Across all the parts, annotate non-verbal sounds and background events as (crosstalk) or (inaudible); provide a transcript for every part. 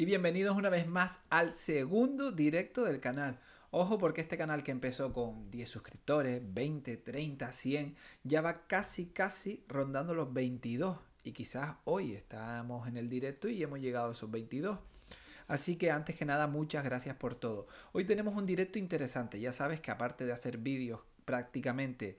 y bienvenidos una vez más al segundo directo del canal. Ojo porque este canal que empezó con 10 suscriptores, 20, 30, 100, ya va casi casi rondando los 22 y quizás hoy estamos en el directo y hemos llegado a esos 22. Así que antes que nada muchas gracias por todo. Hoy tenemos un directo interesante, ya sabes que aparte de hacer vídeos prácticamente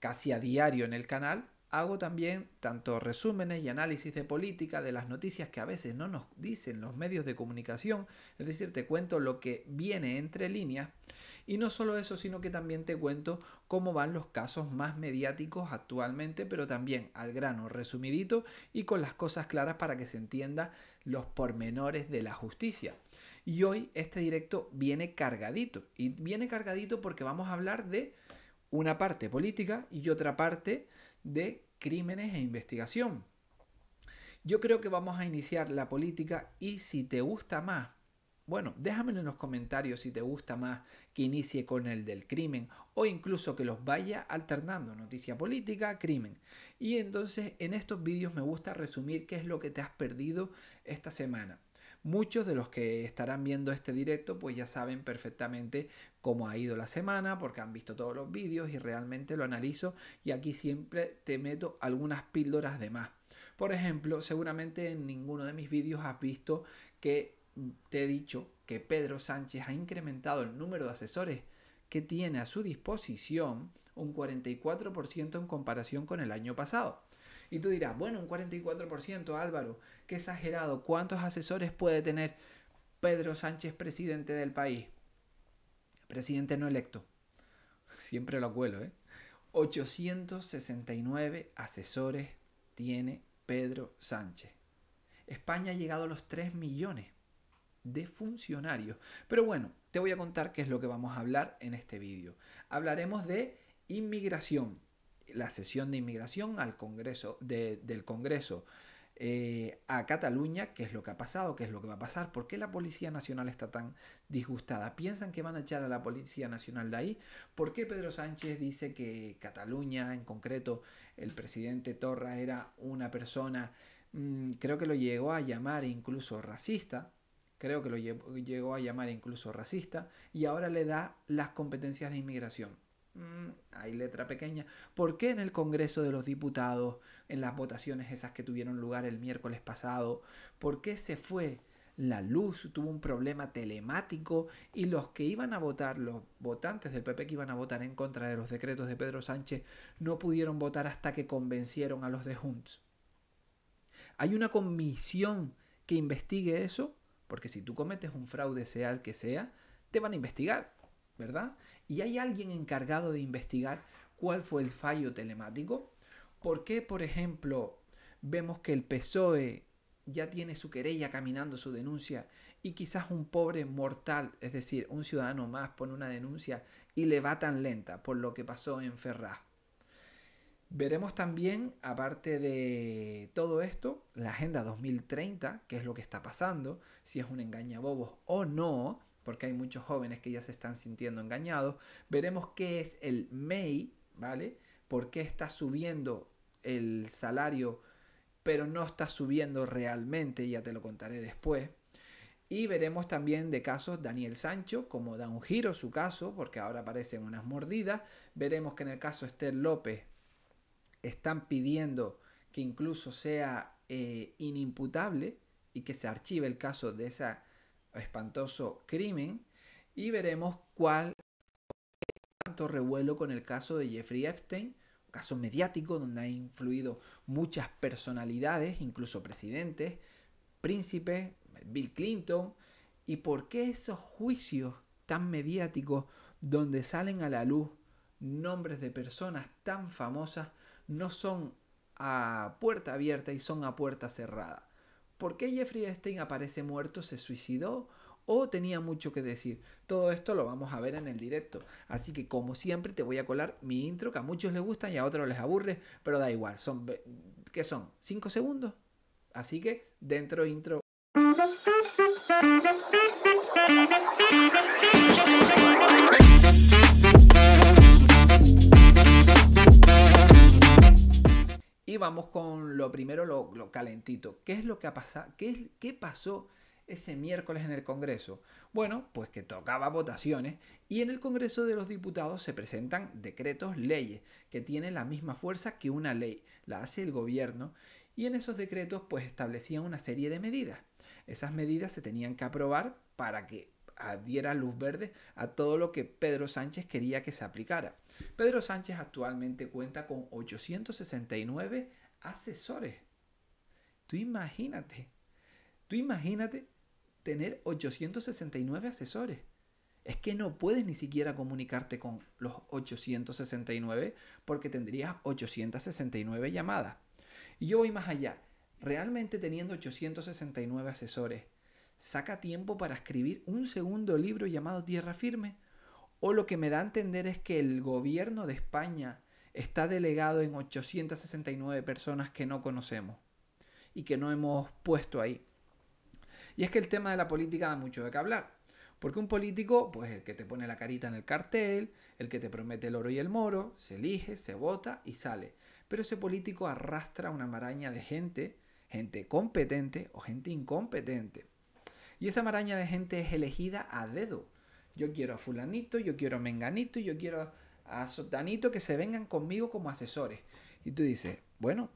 casi a diario en el canal, hago también tanto resúmenes y análisis de política de las noticias que a veces no nos dicen los medios de comunicación, es decir, te cuento lo que viene entre líneas y no solo eso, sino que también te cuento cómo van los casos más mediáticos actualmente, pero también al grano, resumidito y con las cosas claras para que se entienda los pormenores de la justicia. Y hoy este directo viene cargadito y viene cargadito porque vamos a hablar de una parte política y otra parte de crímenes e investigación. Yo creo que vamos a iniciar la política y si te gusta más, bueno, déjamelo en los comentarios si te gusta más que inicie con el del crimen o incluso que los vaya alternando, noticia política, crimen. Y entonces en estos vídeos me gusta resumir qué es lo que te has perdido esta semana. Muchos de los que estarán viendo este directo pues ya saben perfectamente cómo ha ido la semana porque han visto todos los vídeos y realmente lo analizo y aquí siempre te meto algunas píldoras de más. Por ejemplo, seguramente en ninguno de mis vídeos has visto que te he dicho que Pedro Sánchez ha incrementado el número de asesores que tiene a su disposición un 44% en comparación con el año pasado. Y tú dirás, bueno, un 44%, Álvaro, qué exagerado, ¿cuántos asesores puede tener Pedro Sánchez presidente del país? Presidente no electo. Siempre lo acuelo ¿eh? 869 asesores tiene Pedro Sánchez. España ha llegado a los 3 millones de funcionarios. Pero bueno, te voy a contar qué es lo que vamos a hablar en este vídeo. Hablaremos de inmigración, la sesión de inmigración al Congreso, del Congreso eh, a Cataluña, qué es lo que ha pasado, qué es lo que va a pasar, por qué la Policía Nacional está tan disgustada. ¿Piensan que van a echar a la Policía Nacional de ahí? ¿Por qué Pedro Sánchez dice que Cataluña, en concreto el presidente Torra, era una persona, mm, creo que lo llegó a llamar incluso racista? Creo que lo llegó a llamar incluso racista y ahora le da las competencias de inmigración Mm, hay letra pequeña. ¿Por qué en el Congreso de los Diputados, en las votaciones esas que tuvieron lugar el miércoles pasado, por qué se fue la luz, tuvo un problema telemático y los que iban a votar, los votantes del PP que iban a votar en contra de los decretos de Pedro Sánchez, no pudieron votar hasta que convencieron a los de Junts? ¿Hay una comisión que investigue eso? Porque si tú cometes un fraude, sea el que sea, te van a investigar, ¿verdad? ¿Y hay alguien encargado de investigar cuál fue el fallo telemático? ¿Por qué, por ejemplo, vemos que el PSOE ya tiene su querella caminando, su denuncia, y quizás un pobre mortal, es decir, un ciudadano más, pone una denuncia y le va tan lenta por lo que pasó en Ferraz? Veremos también, aparte de todo esto, la Agenda 2030, que es lo que está pasando, si es un engañabobos o no, porque hay muchos jóvenes que ya se están sintiendo engañados. Veremos qué es el MEI, ¿vale? ¿Por qué está subiendo el salario, pero no está subiendo realmente? Ya te lo contaré después. Y veremos también de casos Daniel Sancho, cómo da un giro su caso, porque ahora aparecen unas mordidas. Veremos que en el caso Esther López están pidiendo que incluso sea eh, inimputable y que se archive el caso de esa espantoso crimen y veremos cuál tanto revuelo con el caso de Jeffrey Epstein, un caso mediático donde ha influido muchas personalidades, incluso presidentes, príncipes, Bill Clinton, y por qué esos juicios tan mediáticos donde salen a la luz nombres de personas tan famosas no son a puerta abierta y son a puerta cerrada por qué Jeffrey Epstein aparece muerto, se suicidó o tenía mucho que decir. Todo esto lo vamos a ver en el directo. Así que como siempre te voy a colar mi intro que a muchos les gusta y a otros les aburre, pero da igual, son ¿qué son? cinco segundos? Así que dentro intro vamos con lo primero, lo, calentito. ¿Qué es lo que ha pasado? ¿Qué, es, ¿Qué pasó ese miércoles en el Congreso? Bueno, pues que tocaba votaciones y en el Congreso de los Diputados se presentan decretos, leyes, que tienen la misma fuerza que una ley, la hace el gobierno y en esos decretos pues establecían una serie de medidas. Esas medidas se tenían que aprobar para que diera luz verde a todo lo que Pedro Sánchez quería que se aplicara. Pedro Sánchez actualmente cuenta con 869 asesores. Tú imagínate, tú imagínate tener 869 asesores. Es que no puedes ni siquiera comunicarte con los 869 porque tendrías 869 llamadas. Y yo voy más allá. Realmente teniendo 869 asesores, saca tiempo para escribir un segundo libro llamado Tierra Firme o lo que me da a entender es que el gobierno de España está delegado en 869 personas que no conocemos y que no hemos puesto ahí. Y es que el tema de la política da mucho de qué hablar. Porque un político, pues el que te pone la carita en el cartel, el que te promete el oro y el moro, se elige, se vota y sale. Pero ese político arrastra una maraña de gente, gente competente o gente incompetente. Y esa maraña de gente es elegida a dedo yo quiero a fulanito, yo quiero a menganito, yo quiero a sotanito que se vengan conmigo como asesores. Y tú dices, bueno,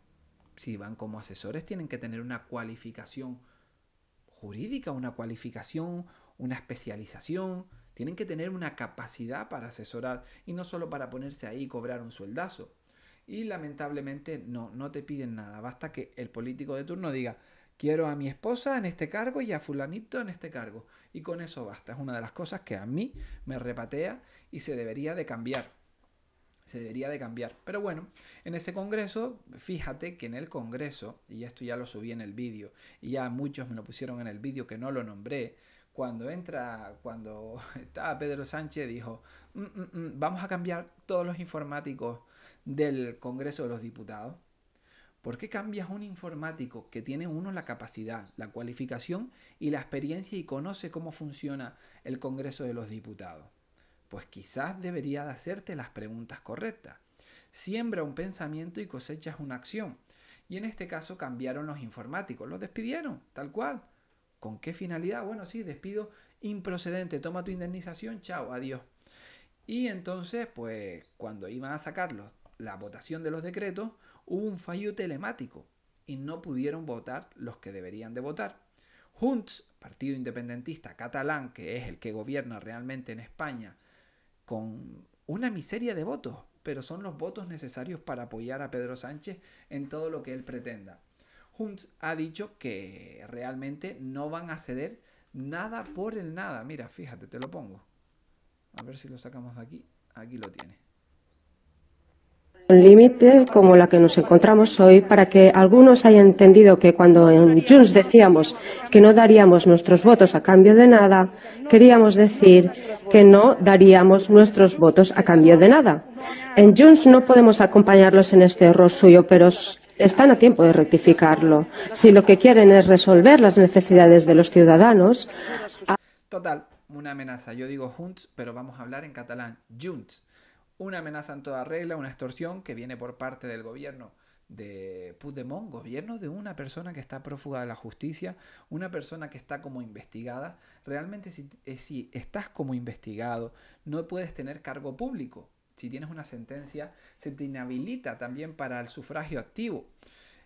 si van como asesores tienen que tener una cualificación jurídica, una cualificación, una especialización, tienen que tener una capacidad para asesorar y no solo para ponerse ahí y cobrar un sueldazo. Y lamentablemente no, no te piden nada, basta que el político de turno diga, Quiero a mi esposa en este cargo y a fulanito en este cargo. Y con eso basta. Es una de las cosas que a mí me repatea y se debería de cambiar. Se debería de cambiar. Pero bueno, en ese congreso, fíjate que en el congreso, y esto ya lo subí en el vídeo, y ya muchos me lo pusieron en el vídeo que no lo nombré, cuando entra, cuando (laughs) estaba Pedro Sánchez, dijo, mm, mm, mm, vamos a cambiar todos los informáticos del Congreso de los Diputados. ¿Por qué cambias un informático que tiene uno la capacidad, la cualificación y la experiencia y conoce cómo funciona el Congreso de los Diputados? Pues quizás debería de hacerte las preguntas correctas. Siembra un pensamiento y cosechas una acción. Y en este caso cambiaron los informáticos, los despidieron, tal cual. ¿Con qué finalidad? Bueno, sí, despido improcedente, toma tu indemnización, chao, adiós. Y entonces, pues cuando iban a sacar la votación de los decretos, hubo un fallo telemático y no pudieron votar los que deberían de votar. Junts, partido independentista catalán, que es el que gobierna realmente en España, con una miseria de votos, pero son los votos necesarios para apoyar a Pedro Sánchez en todo lo que él pretenda. Junts ha dicho que realmente no van a ceder nada por el nada. Mira, fíjate, te lo pongo. A ver si lo sacamos de aquí. Aquí lo tiene. Un límite como la que nos encontramos hoy para que algunos hayan entendido que cuando en Junts decíamos que no daríamos nuestros votos a cambio de nada, queríamos decir que no daríamos nuestros votos a cambio de nada. En Junts no podemos acompañarlos en este error suyo, pero están a tiempo de rectificarlo. Si lo que quieren es resolver las necesidades de los ciudadanos. Total, una amenaza. Yo digo Junts, pero vamos a hablar en catalán. Junts una amenaza en toda regla, una extorsión que viene por parte del gobierno de Puigdemont, gobierno de una persona que está prófuga de la justicia, una persona que está como investigada. Realmente si, eh, si estás como investigado, no puedes tener cargo público. Si tienes una sentencia, se te inhabilita también para el sufragio activo.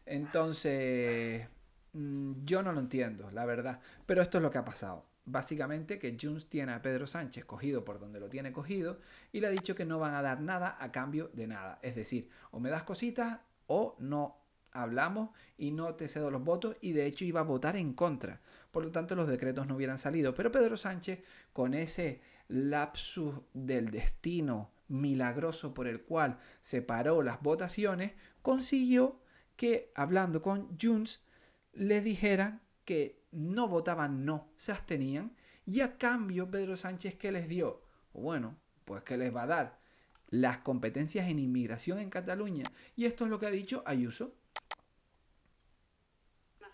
Entonces, mm, yo no lo entiendo, la verdad. Pero esto es lo que ha pasado básicamente que Junts tiene a Pedro Sánchez cogido por donde lo tiene cogido y le ha dicho que no van a dar nada a cambio de nada. Es decir, o me das cositas o no hablamos y no te cedo los votos y de hecho iba a votar en contra. Por lo tanto, los decretos no hubieran salido. Pero Pedro Sánchez, con ese lapsus del destino milagroso por el cual se paró las votaciones, consiguió que hablando con Junts le dijeran que no votaban no, se abstenían. Y a cambio, Pedro Sánchez, ¿qué les dio? Bueno, pues que les va a dar las competencias en inmigración en Cataluña. Y esto es lo que ha dicho Ayuso.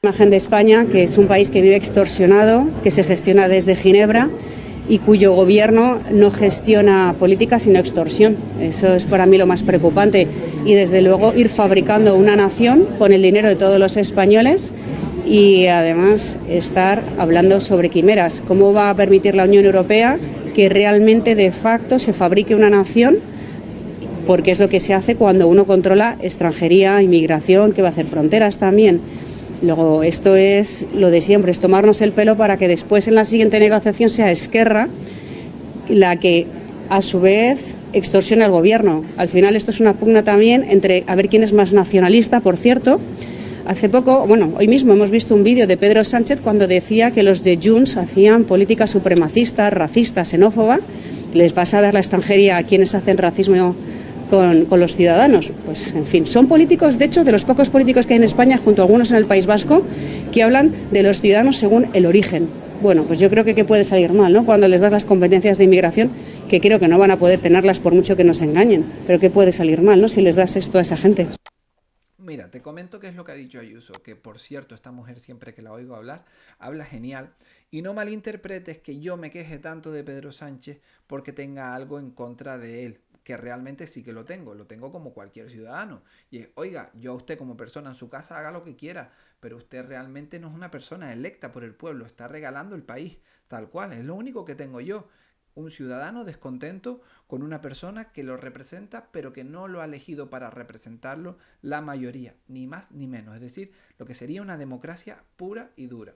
La Imagen de España, que es un país que vive extorsionado, que se gestiona desde Ginebra y cuyo gobierno no gestiona política sino extorsión. Eso es para mí lo más preocupante. Y desde luego ir fabricando una nación con el dinero de todos los españoles y además estar hablando sobre quimeras. ¿Cómo va a permitir la Unión Europea que realmente de facto se fabrique una nación? Porque es lo que se hace cuando uno controla extranjería, inmigración, que va a hacer fronteras también. Luego, esto es lo de siempre, es tomarnos el pelo para que después en la siguiente negociación sea Esquerra la que a su vez extorsiona al gobierno. Al final esto es una pugna también entre a ver quién es más nacionalista, por cierto, Hace poco, bueno, hoy mismo hemos visto un vídeo de Pedro Sánchez cuando decía que los de Junts hacían política supremacista, racista, xenófoba. ¿Les vas a dar la extranjería a quienes hacen racismo con, los ciudadanos. Pues, en fin, son políticos, de hecho, de los pocos políticos que hay en España, junto a algunos en el País Vasco, que hablan de los ciudadanos según el origen. Bueno, pues yo creo que, que puede salir mal, ¿no? Cuando les das las competencias de inmigración, que creo que no van a poder tenerlas por mucho que nos engañen, pero que puede salir mal, ¿no? Si les das esto a esa gente. Mira, te comento qué es lo que ha dicho Ayuso, que por cierto, esta mujer siempre que la oigo hablar, habla genial. Y no malinterpretes que yo me queje tanto de Pedro Sánchez porque tenga algo en contra de él, que realmente sí que lo tengo, lo tengo como cualquier ciudadano. Y es, oiga, yo a usted como persona en su casa haga lo que quiera, pero usted realmente no es una persona electa por el pueblo, está regalando el país, tal cual, es lo único que tengo yo un ciudadano descontento con una persona que lo representa, pero que no lo ha elegido para representarlo la mayoría, ni más ni menos, es decir, lo que sería una democracia pura y dura.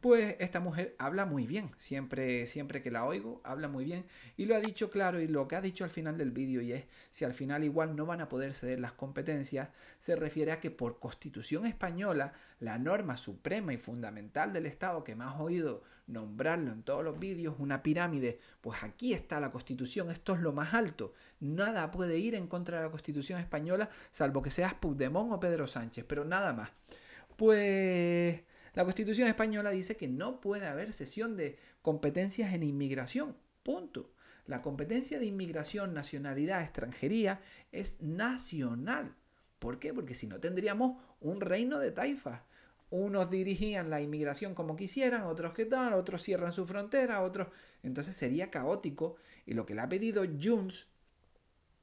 Pues esta mujer habla muy bien, siempre, siempre que la oigo, habla muy bien y lo ha dicho claro y lo que ha dicho al final del vídeo y es, si al final igual no van a poder ceder las competencias, se refiere a que por constitución española, la norma suprema y fundamental del Estado que más oído nombrarlo en todos los vídeos, una pirámide. Pues aquí está la Constitución, esto es lo más alto. Nada puede ir en contra de la Constitución española, salvo que seas Puigdemont o Pedro Sánchez, pero nada más. Pues la Constitución española dice que no puede haber cesión de competencias en inmigración. Punto. La competencia de inmigración, nacionalidad, extranjería es nacional. ¿Por qué? Porque si no tendríamos un reino de Taifa unos dirigían la inmigración como quisieran, otros que tal, otros cierran su frontera, otros... Entonces sería caótico y lo que le ha pedido Junts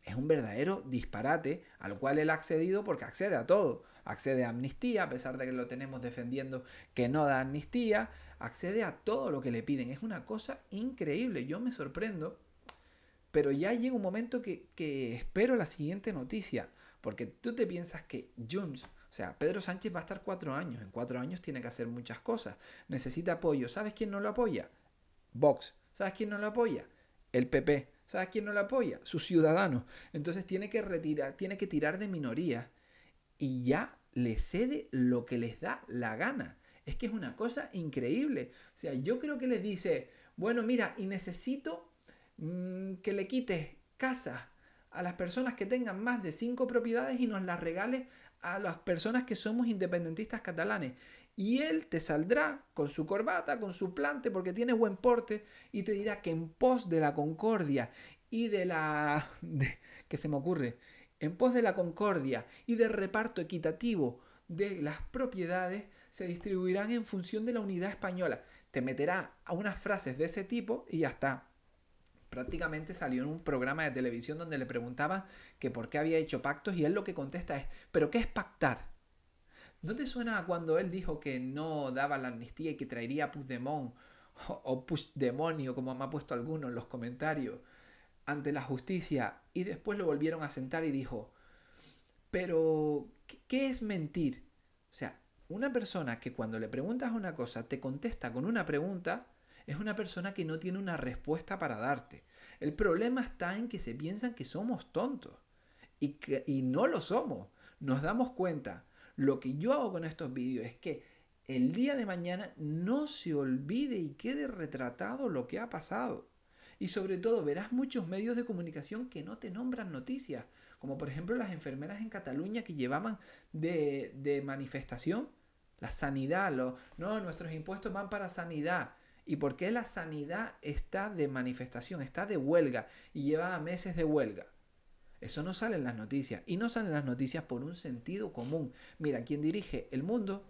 es un verdadero disparate al cual él ha accedido porque accede a todo. Accede a amnistía, a pesar de que lo tenemos defendiendo que no da amnistía, accede a todo lo que le piden. Es una cosa increíble, yo me sorprendo, pero ya llega un momento que, que espero la siguiente noticia, porque tú te piensas que Junts o sea, Pedro Sánchez va a estar cuatro años. En cuatro años tiene que hacer muchas cosas. Necesita apoyo. ¿Sabes quién no lo apoya? Vox. ¿Sabes quién no lo apoya? El PP. ¿Sabes quién no lo apoya? Sus ciudadanos. Entonces tiene que retirar, tiene que tirar de minoría y ya le cede lo que les da la gana. Es que es una cosa increíble. O sea, yo creo que les dice, bueno, mira, y necesito mm, que le quites casa a las personas que tengan más de cinco propiedades y nos las regales a las personas que somos independentistas catalanes. Y él te saldrá con su corbata, con su plante, porque tiene buen porte, y te dirá que en pos de la concordia y de la... (laughs) que se me ocurre? En pos de la concordia y del reparto equitativo de las propiedades, se distribuirán en función de la unidad española. Te meterá a unas frases de ese tipo y ya está prácticamente salió en un programa de televisión donde le preguntaba que por qué había hecho pactos y él lo que contesta es, ¿pero qué es pactar? ¿No te suena cuando él dijo que no daba la amnistía y que traería a o demonio como me ha puesto alguno en los comentarios, ante la justicia y después lo volvieron a sentar y dijo, pero ¿qué es mentir? O sea, una persona que cuando le preguntas una cosa te contesta con una pregunta, es una persona que no tiene una respuesta para darte. El problema está en que se piensan que somos tontos y, que, no lo somos. Nos damos cuenta. Lo que yo hago con estos vídeos es que el día de mañana no se olvide y quede retratado lo que ha pasado. Y sobre todo verás muchos medios de comunicación que no te nombran noticias, como por ejemplo las enfermeras en Cataluña que llevaban de, manifestación la sanidad, lo, no, nuestros impuestos van para sanidad y por qué la sanidad está de manifestación, está de huelga y lleva meses de huelga. Eso no sale en las noticias y no salen las noticias por un sentido común. Mira, quien dirige el mundo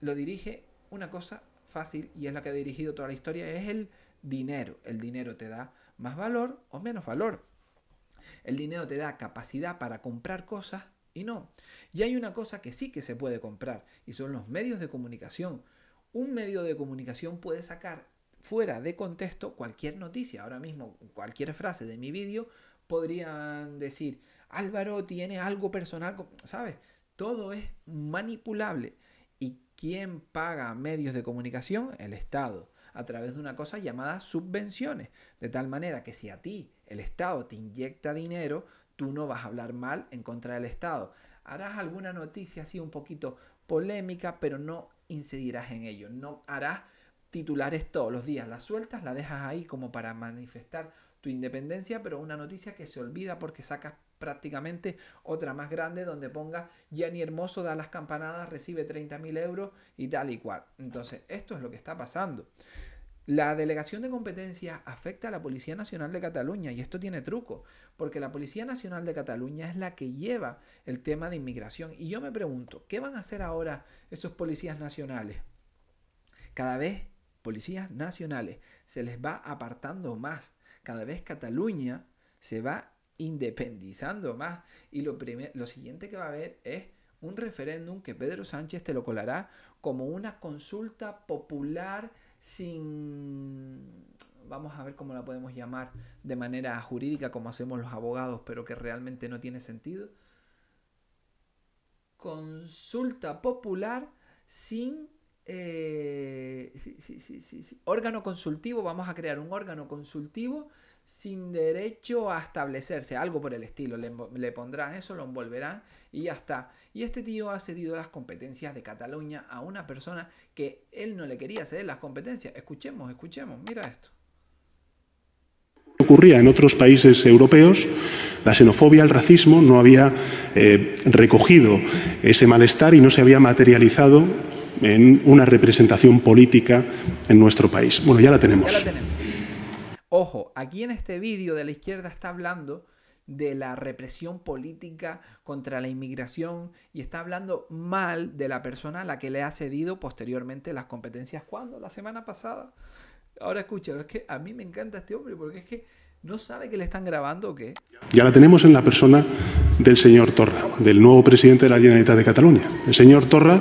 lo dirige una cosa fácil y es la que ha dirigido toda la historia, es el dinero. El dinero te da más valor o menos valor. El dinero te da capacidad para comprar cosas y no. Y hay una cosa que sí que se puede comprar y son los medios de comunicación un medio de comunicación puede sacar fuera de contexto cualquier noticia. Ahora mismo, cualquier frase de mi vídeo podrían decir, Álvaro tiene algo personal, ¿sabes? Todo es manipulable. ¿Y quién paga medios de comunicación? El Estado, a través de una cosa llamada subvenciones. De tal manera que si a ti el Estado te inyecta dinero, tú no vas a hablar mal en contra del Estado. Harás alguna noticia así un poquito polémica, pero no incidirás en ello, no harás titulares todos los días, la sueltas, la dejas ahí como para manifestar tu independencia, pero una noticia que se olvida porque sacas prácticamente otra más grande donde pongas Gianni Hermoso da las campanadas, recibe 30.000 euros y tal y cual. Entonces, esto es lo que está pasando. La delegación de competencia afecta a la Policía Nacional de Cataluña y esto tiene truco, porque la Policía Nacional de Cataluña es la que lleva el tema de inmigración. Y yo me pregunto, ¿qué van a hacer ahora esos policías nacionales? Cada vez policías nacionales se les va apartando más, cada vez Cataluña se va independizando más y lo, lo siguiente que va a haber es un referéndum que Pedro Sánchez te lo colará como una consulta popular sin, vamos a ver cómo la podemos llamar de manera jurídica como hacemos los abogados, pero que realmente no tiene sentido. Consulta popular sin eh, sí, sí, sí, órgano consultivo, vamos a crear un órgano consultivo sin derecho a establecerse, algo por el estilo, le, pondrán eso, lo envolverán y ya está. Y este tío ha cedido las competencias de Cataluña a una persona que él no le quería ceder las competencias. Escuchemos, escuchemos, mira esto. Ocurría en otros países europeos, la xenofobia, el racismo no había eh, recogido ese malestar y no se había materializado en una representación política en nuestro país. Bueno, Ya la tenemos. Ya la tenemos. Ojo, aquí en este vídeo de la izquierda está hablando de la represión política contra la inmigración y está hablando mal de la persona a la que le ha cedido posteriormente las competencias. ¿Cuándo? La semana pasada. Ahora escúchalo, es que a mí me encanta este hombre porque es que no sabe que le están grabando o qué. Ya la tenemos en la persona del señor Torra, del nuevo presidente de la Generalitat de Cataluña. El señor Torra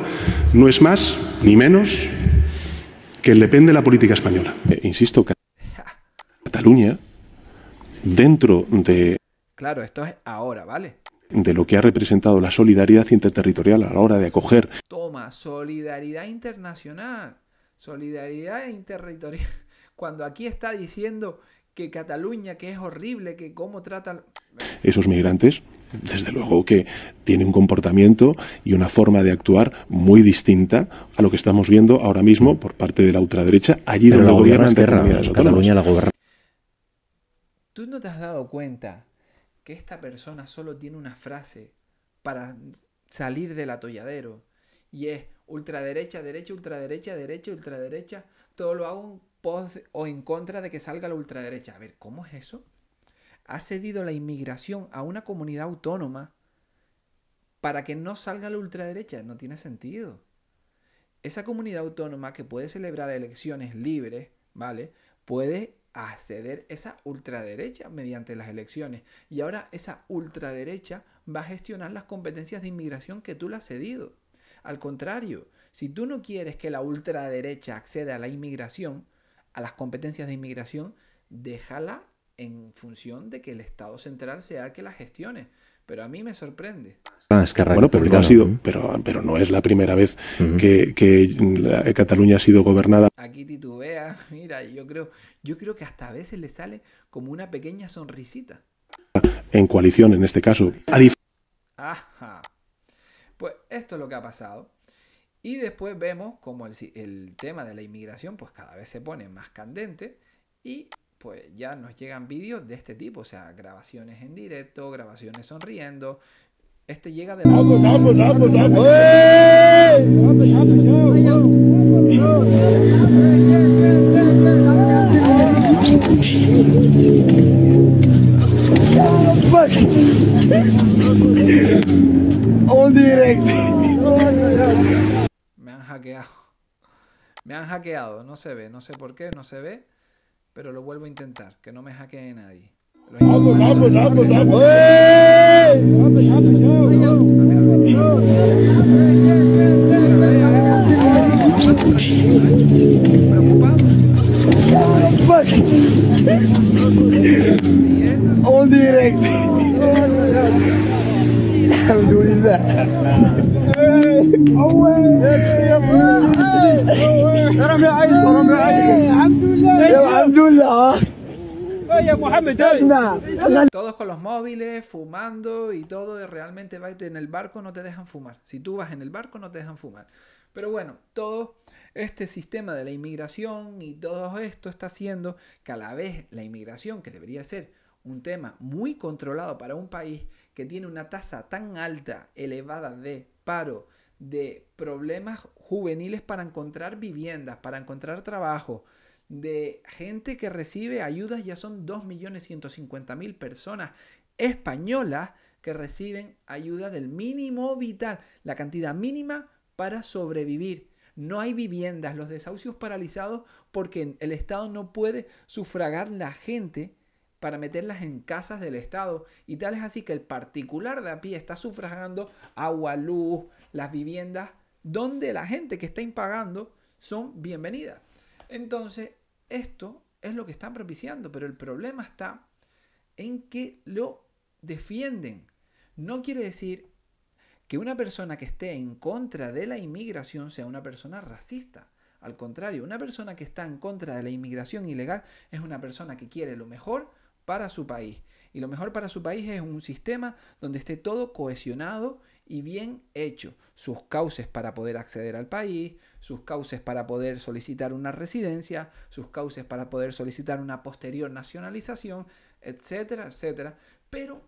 no es más ni menos que el depende de la política española. Eh, insisto que Cataluña, dentro de... Claro, esto es ahora, ¿vale? De lo que ha representado la solidaridad interterritorial a la hora de acoger. Toma, solidaridad internacional, solidaridad interterritorial. (laughs) Cuando aquí está diciendo que Cataluña, que es horrible, que cómo tratan... Esos migrantes, desde luego que tiene un comportamiento y una forma de actuar muy distinta a lo que estamos viendo ahora mismo por parte de la ultraderecha allí donde la gobiernan Cataluña la gobierna ¿Tú no te has dado cuenta que esta persona solo tiene una frase para salir del atolladero? Y es ultraderecha, derecha, ultraderecha, derecha, ultraderecha. Todo lo hago en o en contra de que salga la ultraderecha. A ver, ¿cómo es eso? Ha cedido la inmigración a una comunidad autónoma para que no salga la ultraderecha. No tiene sentido. Esa comunidad autónoma que puede celebrar elecciones libres, ¿vale? Puede a ceder esa ultraderecha mediante las elecciones. Y ahora esa ultraderecha va a gestionar las competencias de inmigración que tú le has cedido. Al contrario, si tú no quieres que la ultraderecha acceda a la inmigración, a las competencias de inmigración, déjala en función de que el Estado central sea el que la gestione. Pero a mí me sorprende bueno, pero no, ha sido, pero, pero no es la primera vez que, eh, Cataluña ha sido gobernada. Aquí titubea, (laughs) mira, yo creo, yo creo que hasta a veces le sale como una pequeña sonrisita. En coalición, en este caso. Pues esto es lo que ha pasado. Y después vemos como el, el tema de la inmigración pues cada vez se pone más candente y pues ya nos llegan vídeos de este tipo, o sea, grabaciones en directo, grabaciones sonriendo, este llega de... ¡Vamos, vamos, vamos, vamos! All direct. Me han hackeado. Me han hackeado. No se ve, no sé por qué, no se ve. Pero lo vuelvo a intentar. Que no me hackee nadie. Vamos, vamos, vamos, vamos. اون ديريكت الحمد لله رمي عيسى رمي عيسى الحمد لله الحمد لله Todos con los móviles, fumando y todo, realmente en el barco no te dejan fumar. Si tú vas en el barco no te dejan fumar. Pero bueno, todo este sistema de la inmigración y todo esto está haciendo que a la vez la inmigración, que debería ser un tema muy controlado para un país que tiene una tasa tan alta, elevada de paro, de problemas juveniles para encontrar viviendas, para encontrar trabajo, de gente que recibe ayudas ya son 2.150.000 personas españolas que reciben ayuda del mínimo vital, la cantidad mínima para sobrevivir. No hay viviendas, los desahucios paralizados porque el Estado no puede sufragar la gente para meterlas en casas del Estado. Y tal es así que el particular de a pie está sufragando agua, luz, las viviendas, donde la gente que está impagando son bienvenidas. Entonces, esto es lo que están propiciando, pero el problema está en que lo defienden. No quiere decir que una persona que esté en contra de la inmigración sea una persona racista. Al contrario, una persona que está en contra de la inmigración ilegal es una persona que quiere lo mejor para su país. Y lo mejor para su país es un sistema donde esté todo cohesionado y bien hecho sus cauces para poder acceder al país, sus cauces para poder solicitar una residencia, sus cauces para poder solicitar una posterior nacionalización, etcétera, etcétera. Pero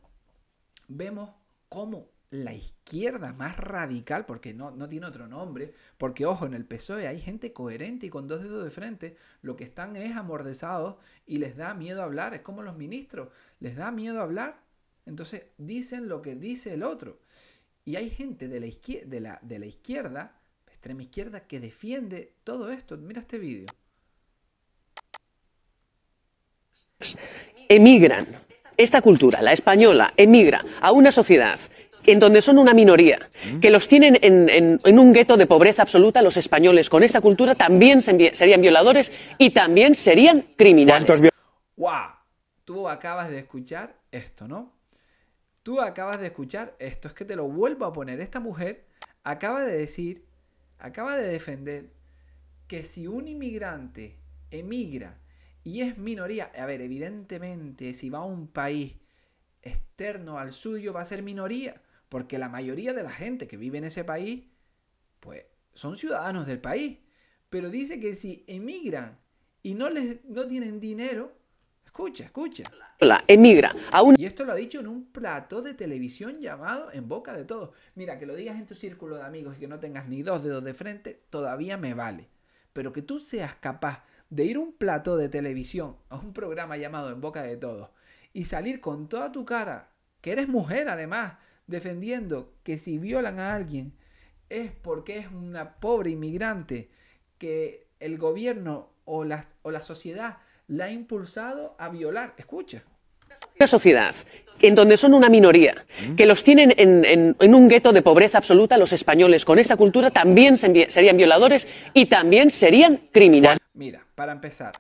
vemos cómo la izquierda más radical, porque no, no, tiene otro nombre, porque ojo, en el PSOE hay gente coherente y con dos dedos de frente, lo que están es amordezados y les da miedo hablar, es como los ministros, les da miedo hablar, entonces dicen lo que dice el otro. Y hay gente de la, izquierda, de la, izquierda, extrema izquierda, que defiende todo esto. Mira este vídeo. Emigran. Esta cultura, la española, emigra a una sociedad en donde son una minoría, mm. que los tienen en, un gueto de pobreza absoluta, los españoles con esta cultura también serían violadores y también serían criminales. Tú acabas de escuchar esto, ¿no? Tú acabas de escuchar esto, es que te lo vuelvo a poner. Esta mujer acaba de decir, acaba de defender que si un inmigrante emigra y es minoría, a ver, evidentemente si va a un país externo al suyo va a ser minoría, porque la mayoría de la gente que vive en ese país, pues son ciudadanos del país. Pero dice que si emigran y no, les, no tienen dinero, escucha, escucha. Y esto lo ha dicho en un plató de televisión llamado En boca de todos. Mira, que lo digas en tu círculo de amigos y que no tengas ni dos dedos de frente, todavía me vale. Pero que tú seas capaz de ir a un plató de televisión, a un programa llamado En boca de todos, y salir con toda tu cara, que eres mujer además, defendiendo que si violan a alguien es porque es una pobre inmigrante que el gobierno o o la sociedad la ha impulsado a violar. Escucha sociedad en donde son una minoría, mm. que los tienen en, en un gueto de pobreza absoluta, los españoles con esta cultura también serían violadores y también serían criminales. Mira, para empezar,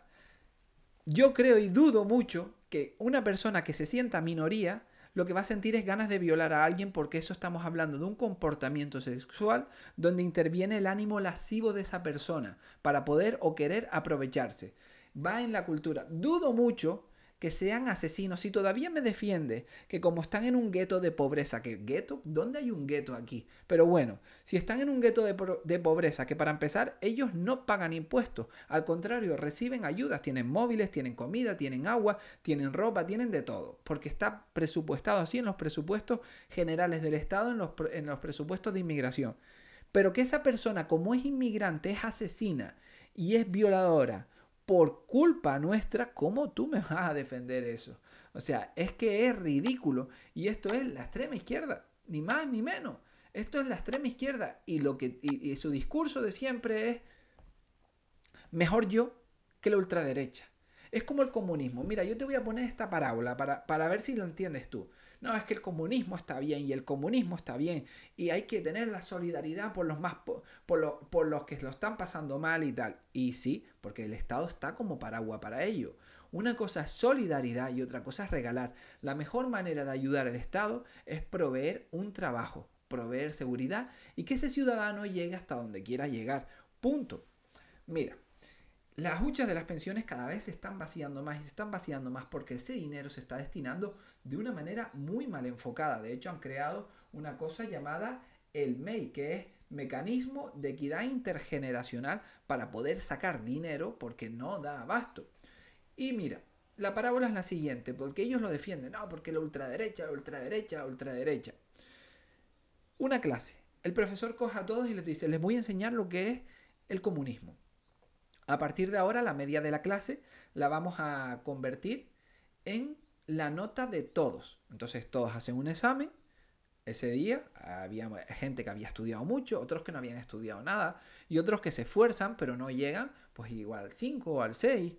yo creo y dudo mucho que una persona que se sienta minoría lo que va a sentir es ganas de violar a alguien porque eso estamos hablando de un comportamiento sexual donde interviene el ánimo lascivo de esa persona para poder o querer aprovecharse. Va en la cultura. Dudo mucho que sean asesinos, y todavía me defiende que como están en un gueto de pobreza, que gueto, ¿dónde hay un gueto aquí? Pero bueno, si están en un gueto de, pobreza, que para empezar ellos no pagan impuestos, al contrario, reciben ayudas, tienen móviles, tienen comida, tienen agua, tienen ropa, tienen de todo, porque está presupuestado así en los presupuestos generales del Estado, en los, en los presupuestos de inmigración. Pero que esa persona, como es inmigrante, es asesina y es violadora, por culpa nuestra, ¿cómo tú me vas a defender eso? O sea, es que es ridículo. Y esto es la extrema izquierda, ni más ni menos. Esto es la extrema izquierda. Y, lo que, y, su discurso de siempre es mejor yo que la ultraderecha. Es como el comunismo. Mira, yo te voy a poner esta parábola para, para ver si lo entiendes tú no, es que el comunismo está bien y el comunismo está bien y hay que tener la solidaridad por los, más, por, por los que lo están pasando mal y tal. Y sí, porque el Estado está como paraguas para ello. Una cosa es solidaridad y otra cosa es regalar. La mejor manera de ayudar al Estado es proveer un trabajo, proveer seguridad y que ese ciudadano llegue hasta donde quiera llegar. Punto. Mira, las huchas de las pensiones cada vez se están vaciando más y se están vaciando más porque ese dinero se está destinando de una manera muy mal enfocada. De hecho, han creado una cosa llamada el MEI, que es mecanismo de equidad intergeneracional para poder sacar dinero porque no da abasto. Y mira, la parábola es la siguiente, porque ellos lo defienden, no, porque la ultraderecha, la ultraderecha, la ultraderecha. Una clase, el profesor coge a todos y les dice, les voy a enseñar lo que es el comunismo. A partir de ahora, la media de la clase la vamos a convertir en la nota de todos. Entonces todos hacen un examen. Ese día había gente que había estudiado mucho, otros que no habían estudiado nada y otros que se esfuerzan pero no llegan, pues igual al 5 o al 6.